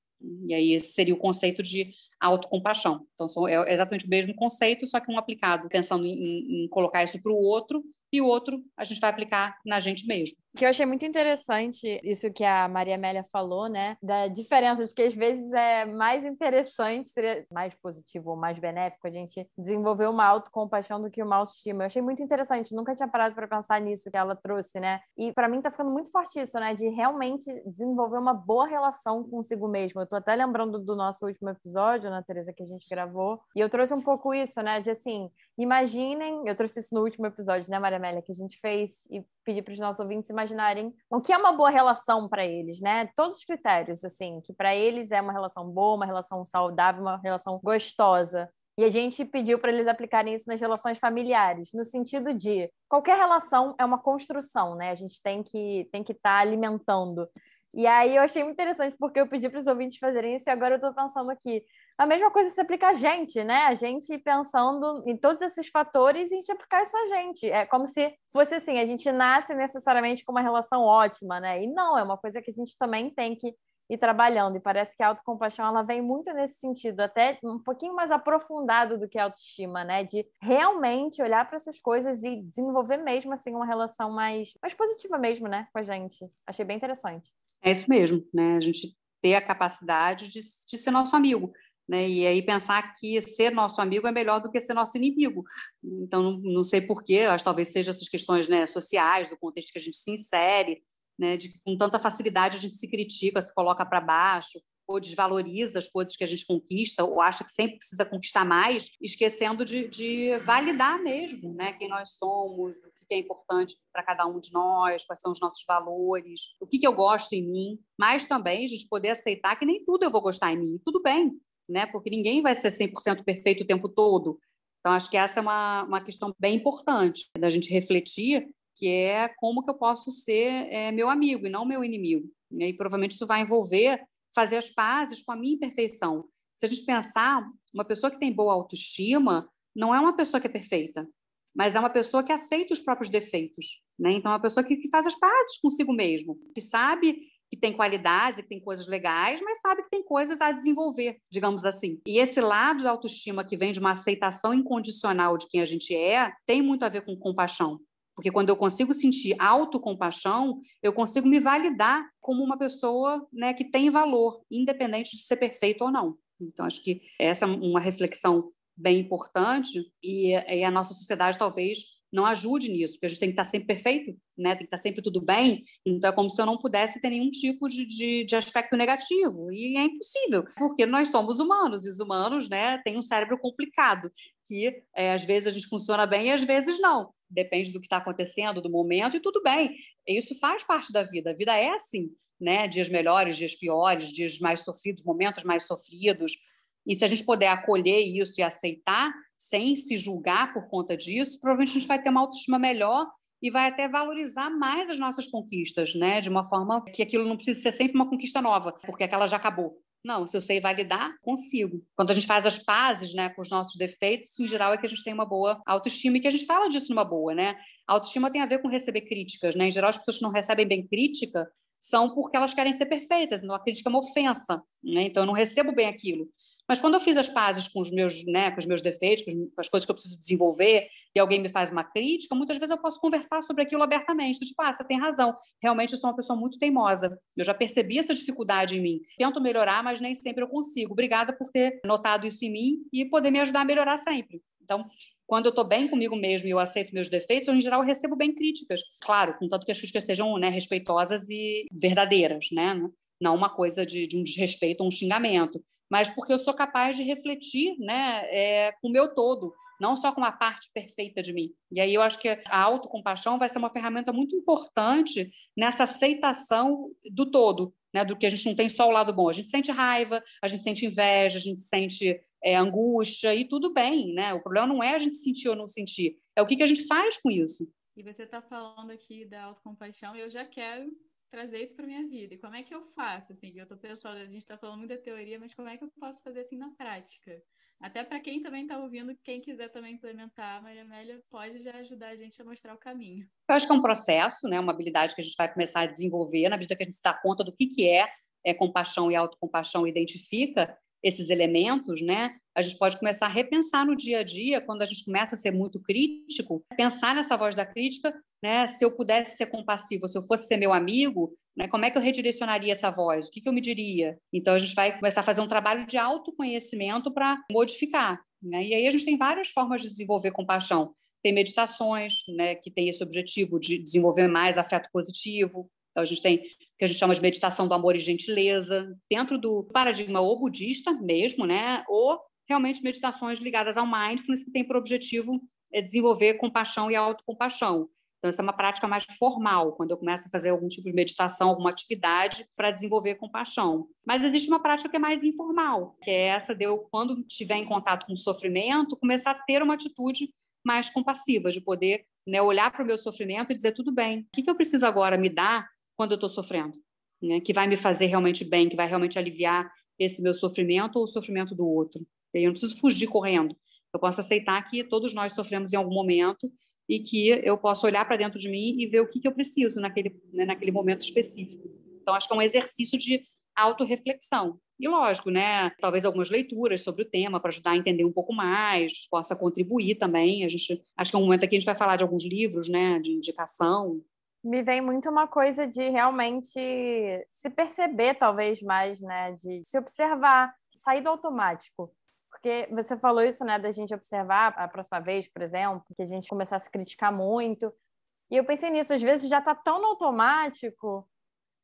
E aí seria o conceito de autocompaixão. Então, são, é exatamente o mesmo conceito, só que um aplicado pensando em, em colocar isso para o outro e o outro a gente vai aplicar na gente mesmo que eu achei muito interessante isso que a Maria Amélia falou, né? Da diferença de que às vezes é mais interessante, seria mais positivo ou mais benéfico a gente desenvolver uma autocompaixão do que uma autoestima. Eu achei muito interessante, nunca tinha parado para pensar nisso que ela trouxe, né? E para mim tá ficando muito forte isso, né? De realmente desenvolver uma boa relação consigo mesmo. Eu tô até lembrando do nosso último episódio, na né, Teresa, que a gente gravou, e eu trouxe um pouco isso, né? De assim, imaginem, eu trouxe isso no último episódio, né, Maria Amélia, que a gente fez e pedi para os nossos ouvintes imaginarem imaginarem o que é uma boa relação para eles, né? Todos os critérios, assim, que para eles é uma relação boa, uma relação saudável, uma relação gostosa. E a gente pediu para eles aplicarem isso nas relações familiares, no sentido de qualquer relação é uma construção, né? A gente tem que tem que estar tá alimentando. E aí eu achei muito interessante porque eu pedi para os ouvintes fazerem isso e agora eu estou pensando aqui. A mesma coisa se aplica a gente, né? A gente pensando em todos esses fatores e a gente aplicar isso a gente. É como se fosse assim, a gente nasce necessariamente com uma relação ótima, né? E não, é uma coisa que a gente também tem que ir trabalhando. E parece que a autocompaixão ela vem muito nesse sentido, até um pouquinho mais aprofundado do que a autoestima, né? De realmente olhar para essas coisas e desenvolver mesmo assim uma relação mais, mais positiva mesmo, né, com a gente. Achei bem interessante. É isso mesmo, né? A gente ter a capacidade de, de ser nosso amigo. Né? E aí pensar que ser nosso amigo é melhor do que ser nosso inimigo. Então, não, não sei porquê, acho que talvez sejam essas questões né, sociais, do contexto que a gente se insere, né, de que com tanta facilidade a gente se critica, se coloca para baixo, ou desvaloriza as coisas que a gente conquista, ou acha que sempre precisa conquistar mais, esquecendo de, de validar mesmo né? quem nós somos, o que é importante para cada um de nós, quais são os nossos valores, o que, que eu gosto em mim, mas também a gente poder aceitar que nem tudo eu vou gostar em mim, tudo bem né? Porque ninguém vai ser 100% perfeito o tempo todo. Então, acho que essa é uma, uma questão bem importante da gente refletir, que é como que eu posso ser é, meu amigo e não meu inimigo. Né? E provavelmente isso vai envolver fazer as pazes com a minha imperfeição. Se a gente pensar, uma pessoa que tem boa autoestima não é uma pessoa que é perfeita, mas é uma pessoa que aceita os próprios defeitos. Né? Então, é uma pessoa que, que faz as pazes consigo mesmo, que sabe que tem qualidades, que tem coisas legais, mas sabe que tem coisas a desenvolver, digamos assim. E esse lado da autoestima que vem de uma aceitação incondicional de quem a gente é, tem muito a ver com compaixão. Porque quando eu consigo sentir autocompaixão, eu consigo me validar como uma pessoa né, que tem valor, independente de ser perfeito ou não. Então, acho que essa é uma reflexão bem importante e, e a nossa sociedade talvez não ajude nisso, porque a gente tem que estar sempre perfeito, né? tem que estar sempre tudo bem. Então é como se eu não pudesse ter nenhum tipo de, de, de aspecto negativo. E é impossível, porque nós somos humanos, e os humanos né, têm um cérebro complicado, que é, às vezes a gente funciona bem e às vezes não. Depende do que está acontecendo, do momento, e tudo bem. Isso faz parte da vida. A vida é assim, né? Dias melhores, dias piores, dias mais sofridos, momentos mais sofridos. E se a gente puder acolher isso e aceitar, sem se julgar por conta disso, provavelmente a gente vai ter uma autoestima melhor e vai até valorizar mais as nossas conquistas, né? De uma forma que aquilo não precisa ser sempre uma conquista nova, porque aquela já acabou. Não, se eu sei validar, consigo. Quando a gente faz as pazes né, com os nossos defeitos, em geral é que a gente tem uma boa autoestima e que a gente fala disso numa boa, né? A autoestima tem a ver com receber críticas, né? Em geral, as pessoas que não recebem bem crítica são porque elas querem ser perfeitas, então a crítica é uma ofensa, né? então eu não recebo bem aquilo. Mas quando eu fiz as pazes com os meus, né, com os meus defeitos, com as coisas que eu preciso desenvolver, e alguém me faz uma crítica, muitas vezes eu posso conversar sobre aquilo abertamente. Tipo, ah, você tem razão. Realmente eu sou uma pessoa muito teimosa. Eu já percebi essa dificuldade em mim. Tento melhorar, mas nem sempre eu consigo. Obrigada por ter notado isso em mim e poder me ajudar a melhorar sempre. Então, quando eu estou bem comigo mesmo e eu aceito meus defeitos, eu, em geral, recebo bem críticas. Claro, contanto que as críticas sejam né, respeitosas e verdadeiras, né? Não uma coisa de, de um desrespeito ou um xingamento. Mas porque eu sou capaz de refletir né, é, com o meu todo, não só com a parte perfeita de mim. E aí eu acho que a autocompaixão vai ser uma ferramenta muito importante nessa aceitação do todo, né, do que a gente não tem só o lado bom. A gente sente raiva, a gente sente inveja, a gente sente é, angústia, e tudo bem, né? O problema não é a gente sentir ou não sentir, é o que, que a gente faz com isso. E você está falando aqui da autocompaixão, e eu já quero trazer isso para minha vida. E como é que eu faço? Assim, eu estou pensando, a gente está falando muito da teoria, mas como é que eu posso fazer assim na prática? Até para quem também está ouvindo, quem quiser também implementar, a Maria Amélia pode já ajudar a gente a mostrar o caminho. Eu acho que é um processo, né? uma habilidade que a gente vai começar a desenvolver na medida que a gente se dá conta do que, que é, é compaixão e autocompaixão identifica, esses elementos, né, a gente pode começar a repensar no dia a dia, quando a gente começa a ser muito crítico, pensar nessa voz da crítica, né, se eu pudesse ser compassivo, se eu fosse ser meu amigo, né, como é que eu redirecionaria essa voz? O que, que eu me diria? Então, a gente vai começar a fazer um trabalho de autoconhecimento para modificar. Né? E aí a gente tem várias formas de desenvolver compaixão. Tem meditações, né, que tem esse objetivo de desenvolver mais afeto positivo. Então, a gente tem que a gente chama de meditação do amor e gentileza, dentro do paradigma ou budista mesmo, né? Ou realmente meditações ligadas ao mindfulness que tem por objetivo é desenvolver compaixão e autocompaixão. Então, essa é uma prática mais formal, quando eu começo a fazer algum tipo de meditação, alguma atividade para desenvolver compaixão. Mas existe uma prática que é mais informal, que é essa de eu, quando estiver em contato com o sofrimento, começar a ter uma atitude mais compassiva, de poder né, olhar para o meu sofrimento e dizer: tudo bem, o que, que eu preciso agora me dar quando eu estou sofrendo, né? que vai me fazer realmente bem, que vai realmente aliviar esse meu sofrimento ou o sofrimento do outro. Eu não preciso fugir correndo. Eu posso aceitar que todos nós sofremos em algum momento e que eu posso olhar para dentro de mim e ver o que, que eu preciso naquele, né, naquele momento específico. Então, acho que é um exercício de autorreflexão. E lógico, né? Talvez algumas leituras sobre o tema para ajudar a entender um pouco mais, possa contribuir também. A gente acho que é um momento aqui a gente vai falar de alguns livros, né, de indicação me vem muito uma coisa de realmente se perceber, talvez mais, né? De se observar, sair do automático. Porque você falou isso, né, da gente observar a próxima vez, por exemplo, que a gente começar a se criticar muito. E eu pensei nisso, às vezes já está tão no automático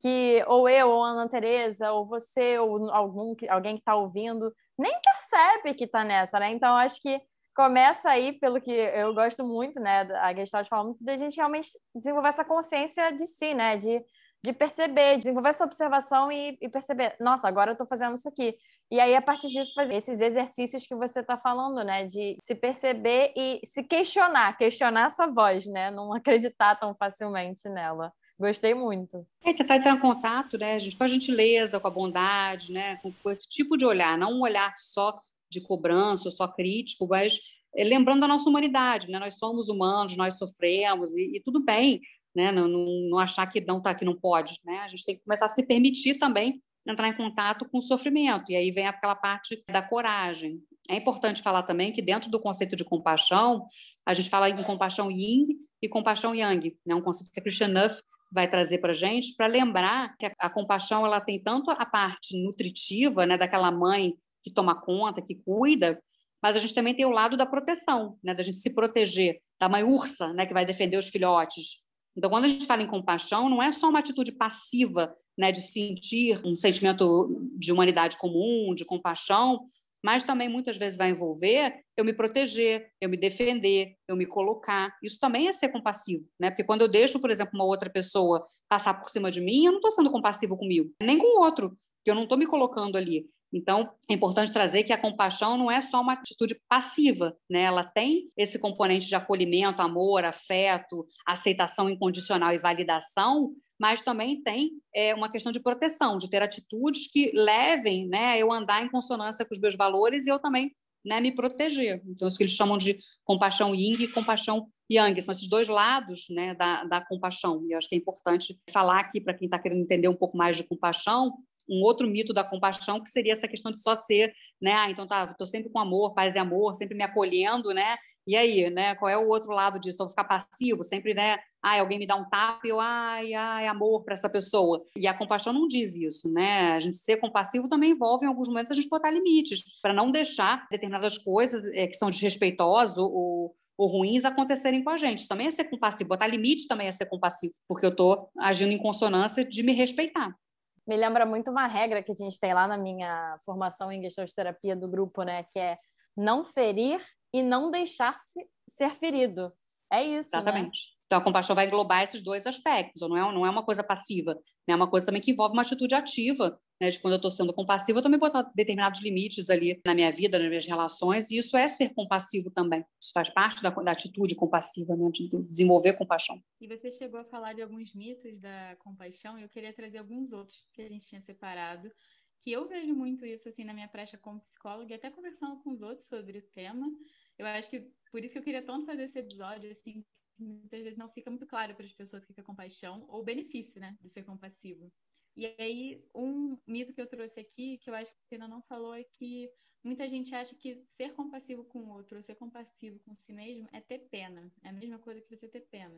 que ou eu, ou a Ana Tereza, ou você, ou algum, alguém que está ouvindo, nem percebe que está nessa, né? Então, acho que começa aí pelo que eu gosto muito, né? A Gestalt fala muito da gente realmente desenvolver essa consciência de si, né? De, de perceber, desenvolver essa observação e, e perceber, nossa, agora eu estou fazendo isso aqui. E aí, a partir disso, fazer esses exercícios que você está falando, né? De se perceber e se questionar, questionar essa voz, né? Não acreditar tão facilmente nela. Gostei muito. É, tentar entrar em contato, né, gente, com a gentileza, com a bondade, né, com, com esse tipo de olhar, não um olhar só de cobrança, eu sou crítico, mas eh, lembrando a nossa humanidade, né? Nós somos humanos, nós sofremos e, e tudo bem, né? Não, não, não achar que não tá que não pode, né? A gente tem que começar a se permitir também entrar em contato com o sofrimento e aí vem aquela parte da coragem. É importante falar também que dentro do conceito de compaixão, a gente fala em compaixão yin e compaixão yang, né? Um conceito que a Christian Nuff vai trazer para gente, para lembrar que a, a compaixão ela tem tanto a parte nutritiva, né, daquela mãe que toma conta, que cuida, mas a gente também tem o lado da proteção, né? da gente se proteger, da mãe ursa, né? que vai defender os filhotes. Então, quando a gente fala em compaixão, não é só uma atitude passiva né? de sentir um sentimento de humanidade comum, de compaixão, mas também muitas vezes vai envolver eu me proteger, eu me defender, eu me colocar. Isso também é ser compassivo, né? Porque quando eu deixo, por exemplo, uma outra pessoa passar por cima de mim, eu não estou sendo compassivo comigo, nem com o outro, porque eu não estou me colocando ali. Então, é importante trazer que a compaixão não é só uma atitude passiva, né? Ela tem esse componente de acolhimento, amor, afeto, aceitação incondicional e validação, mas também tem é, uma questão de proteção, de ter atitudes que levem, né, eu andar em consonância com os meus valores e eu também né, me proteger. Então, isso que eles chamam de compaixão ying e compaixão yang. São esses dois lados né, da, da compaixão. E eu acho que é importante falar aqui para quem está querendo entender um pouco mais de compaixão, um outro mito da compaixão, que seria essa questão de só ser, né? Ah, então tá, estou sempre com amor, paz e amor, sempre me acolhendo, né? E aí, né? Qual é o outro lado disso? Então, ficar passivo, sempre, né? Ah, alguém me dá um tapa, eu, ai, ai, amor para essa pessoa. E a compaixão não diz isso, né? A gente ser compassivo também envolve, em alguns momentos, a gente botar limites, para não deixar determinadas coisas é, que são desrespeitosas ou, ou ruins acontecerem com a gente. também é ser compassivo. Botar limite também é ser compassivo, porque eu estou agindo em consonância de me respeitar me lembra muito uma regra que a gente tem lá na minha formação em terapia do grupo, né? Que é não ferir e não deixar-se ser ferido. É isso. Né? Exatamente. Né? Então, a compaixão vai englobar esses dois aspectos, não é, não é uma coisa passiva, né, é uma coisa também que envolve uma atitude ativa né, de quando eu estou sendo compassiva, eu também botar determinados limites ali na minha vida, nas minhas relações, e isso é ser compassivo também. Isso faz parte da, da atitude compassiva, né, de desenvolver compaixão. E você chegou a falar de alguns mitos da compaixão, e eu queria trazer alguns outros que a gente tinha separado, que eu vejo muito isso assim na minha prática como psicóloga e até conversando com os outros sobre o tema. Eu acho que por isso que eu queria tanto fazer esse episódio, assim, muitas vezes não fica muito claro para as pessoas o que é compaixão ou o benefício, né, de ser compassivo. E aí, um mito que eu trouxe aqui, que eu acho que você ainda não falou, é que muita gente acha que ser compassivo com o outro, ser compassivo com si mesmo, é ter pena. É a mesma coisa que você ter pena.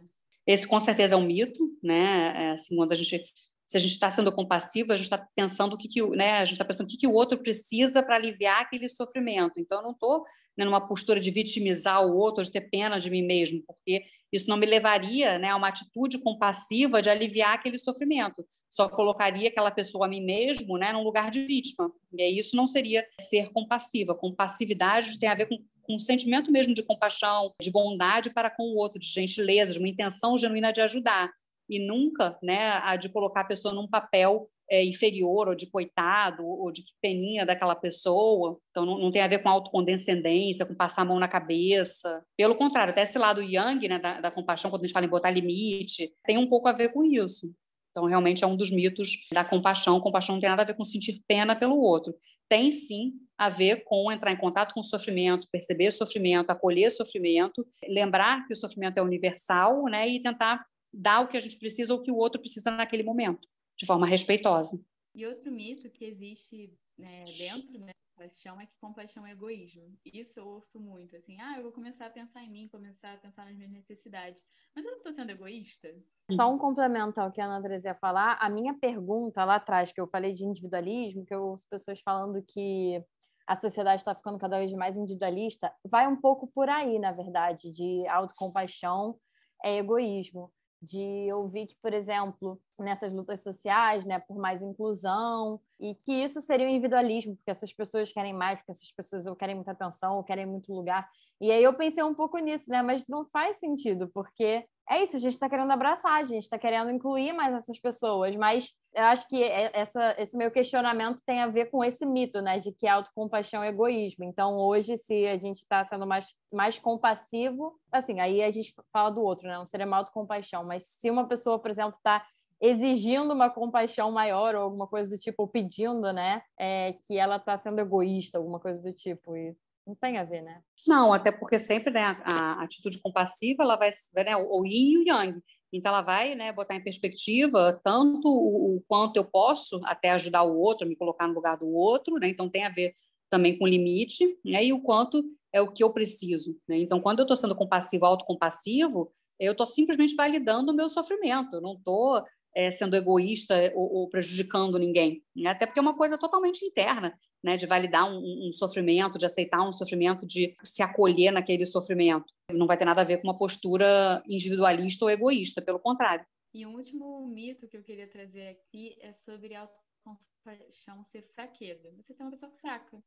Esse, com certeza, é um mito, né? É, assim, quando a gente... Se a gente está sendo compassivo, a gente está pensando o que, que, né? a gente está pensando o que, que o outro precisa para aliviar aquele sofrimento. Então, eu não estou né, numa postura de vitimizar o outro, de ter pena de mim mesmo, porque isso não me levaria né, a uma atitude compassiva de aliviar aquele sofrimento só colocaria aquela pessoa a mim mesmo né, num lugar de vítima. E aí isso não seria ser compassiva. Compassividade tem a ver com, com um sentimento mesmo de compaixão, de bondade para com o outro, de gentileza, de uma intenção genuína de ajudar. E nunca né, a de colocar a pessoa num papel é, inferior, ou de coitado, ou de peninha daquela pessoa. Então, não, não, tem a ver com autocondescendência, com passar a mão na cabeça. Pelo contrário, até esse lado Yang, né, da, da compaixão, quando a gente fala em botar limite, tem um pouco a ver com isso. Então, realmente é um dos mitos da compaixão. Compaixão não tem nada a ver com sentir pena pelo outro. Tem sim a ver com entrar em contato com o sofrimento, perceber o sofrimento, acolher o sofrimento, lembrar que o sofrimento é universal, né, e tentar dar o que a gente precisa ou o que o outro precisa naquele momento, de forma respeitosa. E outro mito que existe né, dentro né, Compaixão é que compaixão é egoísmo. Isso eu ouço muito, assim, ah, eu vou começar a pensar em mim, começar a pensar nas minhas necessidades. Mas eu não estou sendo egoísta? Só um complemento ao que a Ana Andresa ia falar, a minha pergunta lá atrás, que eu falei de individualismo, que eu ouço pessoas falando que a sociedade está ficando cada vez mais individualista, vai um pouco por aí, na verdade, de autocompaixão é egoísmo de ouvir que, por exemplo, nessas lutas sociais, né, por mais inclusão, e que isso seria o um individualismo, porque essas pessoas querem mais, porque essas pessoas ou querem muita atenção, ou querem muito lugar. E aí eu pensei um pouco nisso, né, mas não faz sentido, porque é isso, a gente está querendo abraçar, a gente está querendo incluir mais essas pessoas, mas eu acho que é, é, essa, esse meu questionamento tem a ver com esse mito, né, de que autocompaixão é egoísmo. Então, hoje, se a gente está sendo mais, mais compassivo, assim, aí a gente fala do outro, né, não seria uma autocompaixão, mas se uma pessoa, por exemplo, está exigindo uma compaixão maior ou alguma coisa do tipo, ou pedindo, né, é, que ela está sendo egoísta, alguma coisa do tipo, e não tem a ver, né? Não, até porque sempre, né, a, a atitude compassiva, ela vai, né, o yin e o yang então, ela vai né, botar em perspectiva tanto o, o, quanto eu posso até ajudar o outro, me colocar no lugar do outro, né? então tem a ver também com limite, né? e o quanto é o que eu preciso. Né? Então, quando eu estou sendo compassivo, autocompassivo, eu estou simplesmente validando o meu sofrimento, eu não estou é, sendo egoísta ou, ou, prejudicando ninguém. Né? Até porque é uma coisa totalmente interna, né? de validar um, um, sofrimento, de aceitar um sofrimento, de se acolher naquele sofrimento. Não vai ter nada a ver com uma postura individualista ou egoísta, pelo contrário. E um último mito que eu queria trazer aqui é sobre autocompaixão ser fraqueza. Você tem uma pessoa fraca,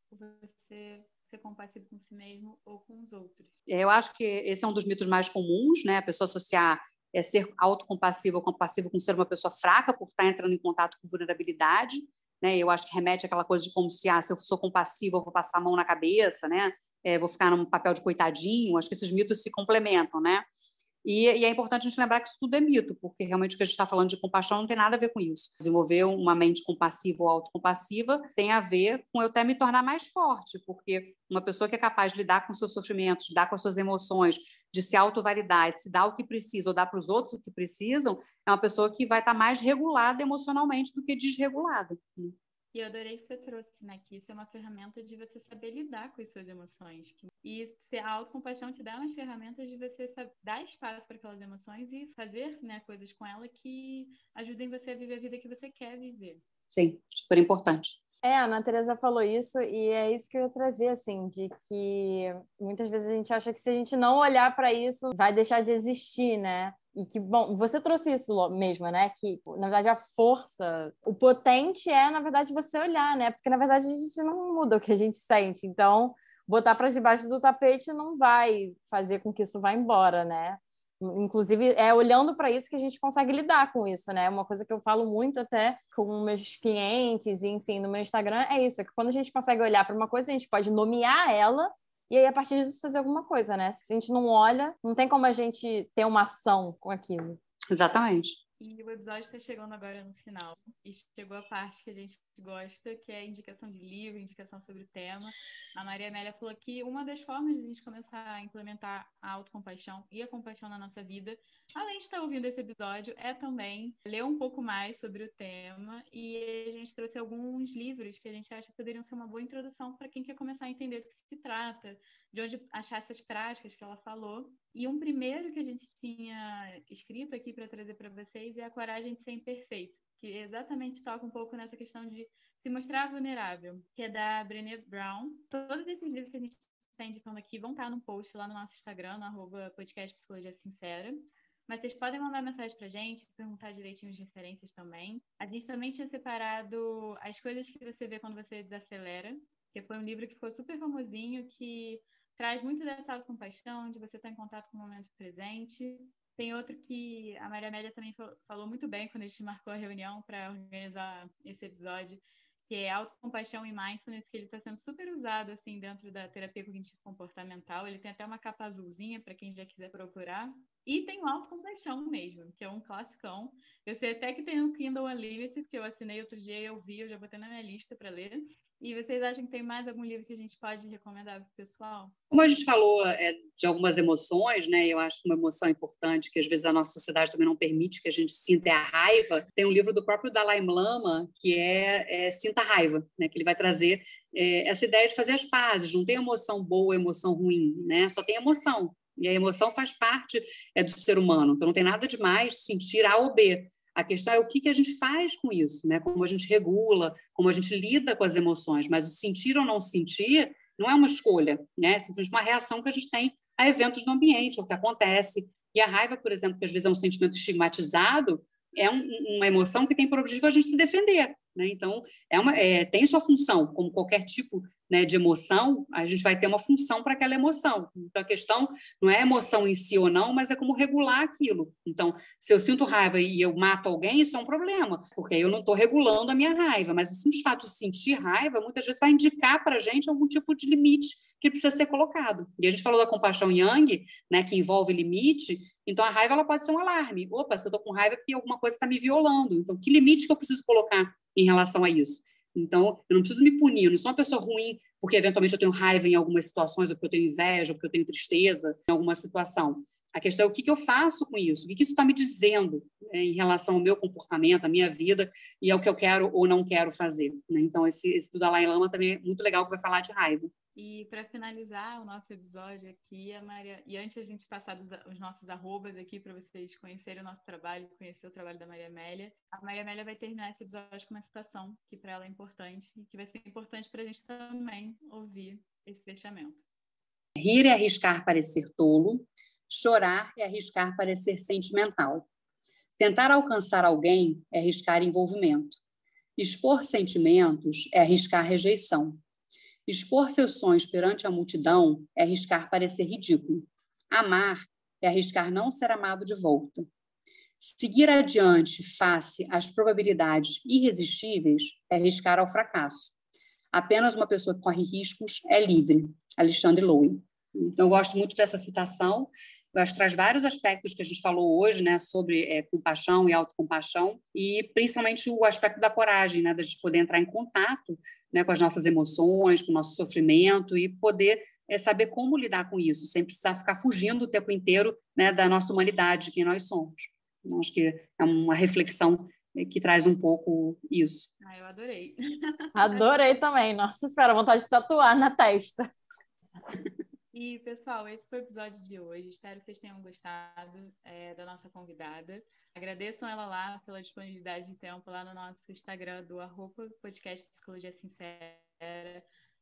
você ser compatível com si mesmo ou com os outros. Eu acho que esse é um dos mitos mais comuns, né? A pessoa associar é ser autocompassivo ou compassivo com ser uma pessoa fraca por estar tá entrando em contato com vulnerabilidade, né? Eu acho que remete àquela coisa de como se, ah, se eu sou compassivo, eu vou passar a mão na cabeça, né? É, vou ficar num papel de coitadinho. Acho que esses mitos se complementam, né? E, e, é importante a gente lembrar que isso tudo é mito, porque realmente o que a gente está falando de compaixão não tem nada a ver com isso. Desenvolver uma mente compassiva ou autocompassiva tem a ver com eu até me tornar mais forte, porque uma pessoa que é capaz de lidar com seus sofrimentos, de lidar com as suas emoções, de se autovalidar, de se dar o que precisa ou dar para os outros o que precisam, é uma pessoa que vai estar tá mais regulada emocionalmente do que desregulada. Né? E eu adorei que você trouxe, né? Que isso é uma ferramenta de você saber lidar com as suas emoções. E a autocompaixão te dá umas ferramentas de você dar espaço para aquelas emoções e fazer né, coisas com ela que ajudem você a viver a vida que você quer viver. Sim, super importante. É, a Ana Teresa falou isso e é isso que eu ia trazer, assim, de que muitas vezes a gente acha que se a gente não olhar para isso, vai deixar de existir, né? E que, bom, você trouxe isso mesmo, né? Que, na verdade, a força, o potente é, na verdade, você olhar, né? Porque, na verdade, a gente não muda o que a gente sente. Então, botar para debaixo do tapete não vai fazer com que isso vá embora, né? Inclusive, é olhando para isso que a gente consegue lidar com isso, né? Uma coisa que eu falo muito até com meus clientes, enfim, no meu Instagram, é isso: é que quando a gente consegue olhar para uma coisa, a gente pode nomear ela e aí a partir disso fazer alguma coisa, né? Se a gente não olha, não tem como a gente ter uma ação com aquilo. Exatamente. E o episódio está chegando agora no final. E chegou a parte que a gente gosta, que é a indicação de livro, indicação sobre o tema. A Maria Amélia falou que uma das formas de a gente começar a implementar a autocompaixão e a compaixão na nossa vida, além de estar tá ouvindo esse episódio, é também ler um pouco mais sobre o tema. E a gente trouxe alguns livros que a gente acha que poderiam ser uma boa introdução para quem quer começar a entender do que se trata, de onde achar essas práticas que ela falou. E um primeiro que a gente tinha escrito aqui para trazer para vocês é a coragem de ser imperfeito, que exatamente toca um pouco nessa questão de se mostrar vulnerável, que é da Brené Brown. Todos esses livros que a gente está indicando aqui vão estar tá no post lá no nosso Instagram, no arroba podcast Psicologia Sincera. Mas vocês podem mandar mensagem a gente, perguntar direitinho as referências também. A gente também tinha separado as coisas que você vê quando você desacelera, que foi um livro que ficou super famosinho, que traz muito dessa compaixão de você estar em contato com o momento presente. Tem outro que a Maria Amélia também falou muito bem quando a gente marcou a reunião para organizar esse episódio, que é autocompaixão e mindfulness, que ele está sendo super usado assim dentro da terapia cognitivo comportamental. Ele tem até uma capa azulzinha para quem já quiser procurar. E tem o Autocompaixão mesmo, que é um classicão. Eu sei até que tem o Kindle Unlimited, que eu assinei outro dia, eu vi, eu já botei na minha lista para ler. E vocês acham que tem mais algum livro que a gente pode recomendar para o pessoal? Como a gente falou é, de algumas emoções, né? Eu acho que uma emoção importante que às vezes a nossa sociedade também não permite que a gente sinta é a raiva. Tem um livro do próprio Dalai Lama que é, é Sinta Raiva, né? Que ele vai trazer é, essa ideia de fazer as pazes. Não tem emoção boa, emoção ruim, né? Só tem emoção. E a emoção faz parte é, do ser humano. Então, não tem nada de mais sentir A ou B. A questão é o que, que a gente faz com isso, né? como a gente regula, como a gente lida com as emoções. Mas o sentir ou não sentir não é uma escolha, né? é simplesmente uma reação que a gente tem a eventos no ambiente, ao que acontece. E a raiva, por exemplo, que às vezes é um sentimento estigmatizado, é um, uma emoção que tem por objetivo a gente se defender. Né? Então, é uma, é, tem sua função, como qualquer tipo né, de emoção, a gente vai ter uma função para aquela emoção. Então, a questão não é emoção em si ou não, mas é como regular aquilo. Então, se eu sinto raiva e eu mato alguém, isso é um problema, porque eu não estou regulando a minha raiva. Mas o simples fato de sentir raiva, muitas vezes, vai indicar para a gente algum tipo de limite que precisa ser colocado. E a gente falou da compaixão Yang, né, que envolve limite, então, a raiva ela pode ser um alarme. Opa, se eu estou com raiva é porque alguma coisa está me violando. Então, que limite que eu preciso colocar em relação a isso? Então, eu não preciso me punir, eu não sou uma pessoa ruim porque eventualmente eu tenho raiva em algumas situações, ou porque eu tenho inveja, ou porque eu tenho tristeza em alguma situação. A questão é o que, que eu faço com isso, o que, que isso está me dizendo né, em relação ao meu comportamento, à minha vida e ao é que eu quero ou não quero fazer. Né? Então, esse, esse do Dalai Lama também é muito legal, que vai falar de raiva. E para finalizar o nosso episódio aqui, a Maria, e antes a gente passar dos, os nossos arrobas aqui para vocês conhecerem o nosso trabalho, conhecer o trabalho da Maria Amélia, a Maria Amélia vai terminar esse episódio com uma citação que para ela é importante e que vai ser importante para a gente também ouvir esse fechamento. Rir é arriscar parecer tolo, chorar é arriscar parecer sentimental. Tentar alcançar alguém é arriscar envolvimento. Expor sentimentos é arriscar rejeição. Expor seus sonhos perante a multidão é arriscar parecer ridículo. Amar é arriscar não ser amado de volta. Seguir adiante face às probabilidades irresistíveis é arriscar ao fracasso. Apenas uma pessoa que corre riscos é livre. Alexandre Lowe. Então, eu gosto muito dessa citação. Eu acho que traz vários aspectos que a gente falou hoje, né, sobre é, compaixão e autocompaixão, e principalmente o aspecto da coragem, né, da gente poder entrar em contato né, com as nossas emoções, com o nosso sofrimento e poder é, saber como lidar com isso, sem precisar ficar fugindo o tempo inteiro né, da nossa humanidade, de quem nós somos. Então, acho que é uma reflexão é, que traz um pouco isso. Ah, eu adorei. Adorei também. Nossa senhora, vontade de tatuar na testa. E, pessoal, esse foi o episódio de hoje. Espero que vocês tenham gostado é, da nossa convidada. Agradeçam ela lá pela disponibilidade de tempo lá no nosso Instagram do arroba podcast Psicologia Sincera.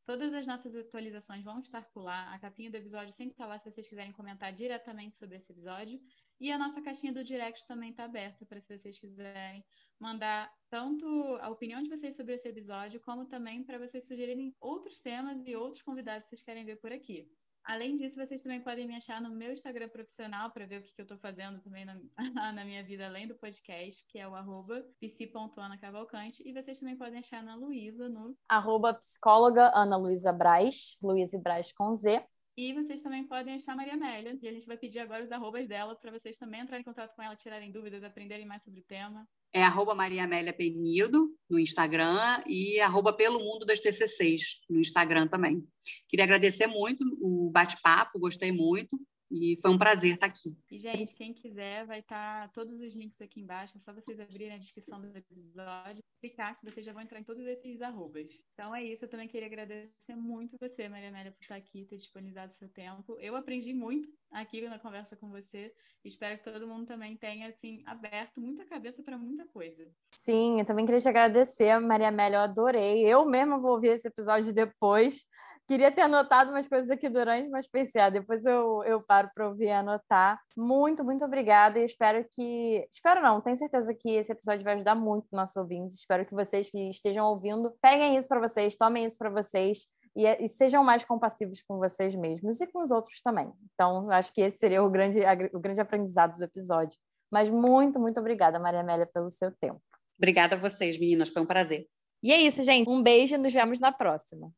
Todas as nossas atualizações vão estar por lá. A capinha do episódio sempre está lá se vocês quiserem comentar diretamente sobre esse episódio. E a nossa caixinha do direct também está aberta para se vocês quiserem mandar tanto a opinião de vocês sobre esse episódio, como também para vocês sugerirem outros temas e outros convidados que vocês querem ver por aqui. Além disso, vocês também podem me achar no meu Instagram profissional para ver o que, que eu estou fazendo também na, na, minha vida além do podcast, que é o arroba psi.anacavalcante. E vocês também podem achar na Luísa no... Arroba psicóloga Ana Luísa Braz, Luísa Braz com Z. E vocês também podem achar a Maria Amélia. E a gente vai pedir agora os arrobas dela para vocês também entrarem em contato com ela, tirarem dúvidas, aprenderem mais sobre o tema é arroba Maria Amélia Penido no Instagram e arroba Pelo Mundo das TCCs no Instagram também. Queria agradecer muito o bate-papo, gostei muito. E foi um prazer estar aqui. E, gente, quem quiser, vai estar tá todos os links aqui embaixo. É só vocês abrirem a descrição do episódio e clicar que vocês já vão entrar em todos esses arrobas. Então é isso. Eu também queria agradecer muito você, Maria Amélia, por estar aqui, ter disponibilizado seu tempo. Eu aprendi muito aqui na conversa com você. Espero que todo mundo também tenha, assim, aberto muita cabeça para muita coisa. Sim, eu também queria te agradecer, Maria Amélia. Eu adorei. Eu mesma vou ouvir esse episódio depois. Queria ter anotado umas coisas aqui durante, mas pensei, ah, depois eu, eu paro para ouvir e anotar. Muito, muito obrigada e espero que. Espero não, tenho certeza que esse episódio vai ajudar muito nossos ouvintes. Espero que vocês que estejam ouvindo peguem isso para vocês, tomem isso para vocês e, e, sejam mais compassivos com vocês mesmos e com os outros também. Então, acho que esse seria o grande, o grande aprendizado do episódio. Mas muito, muito obrigada, Maria Amélia, pelo seu tempo. Obrigada a vocês, meninas. Foi um prazer. E é isso, gente. Um beijo e nos vemos na próxima.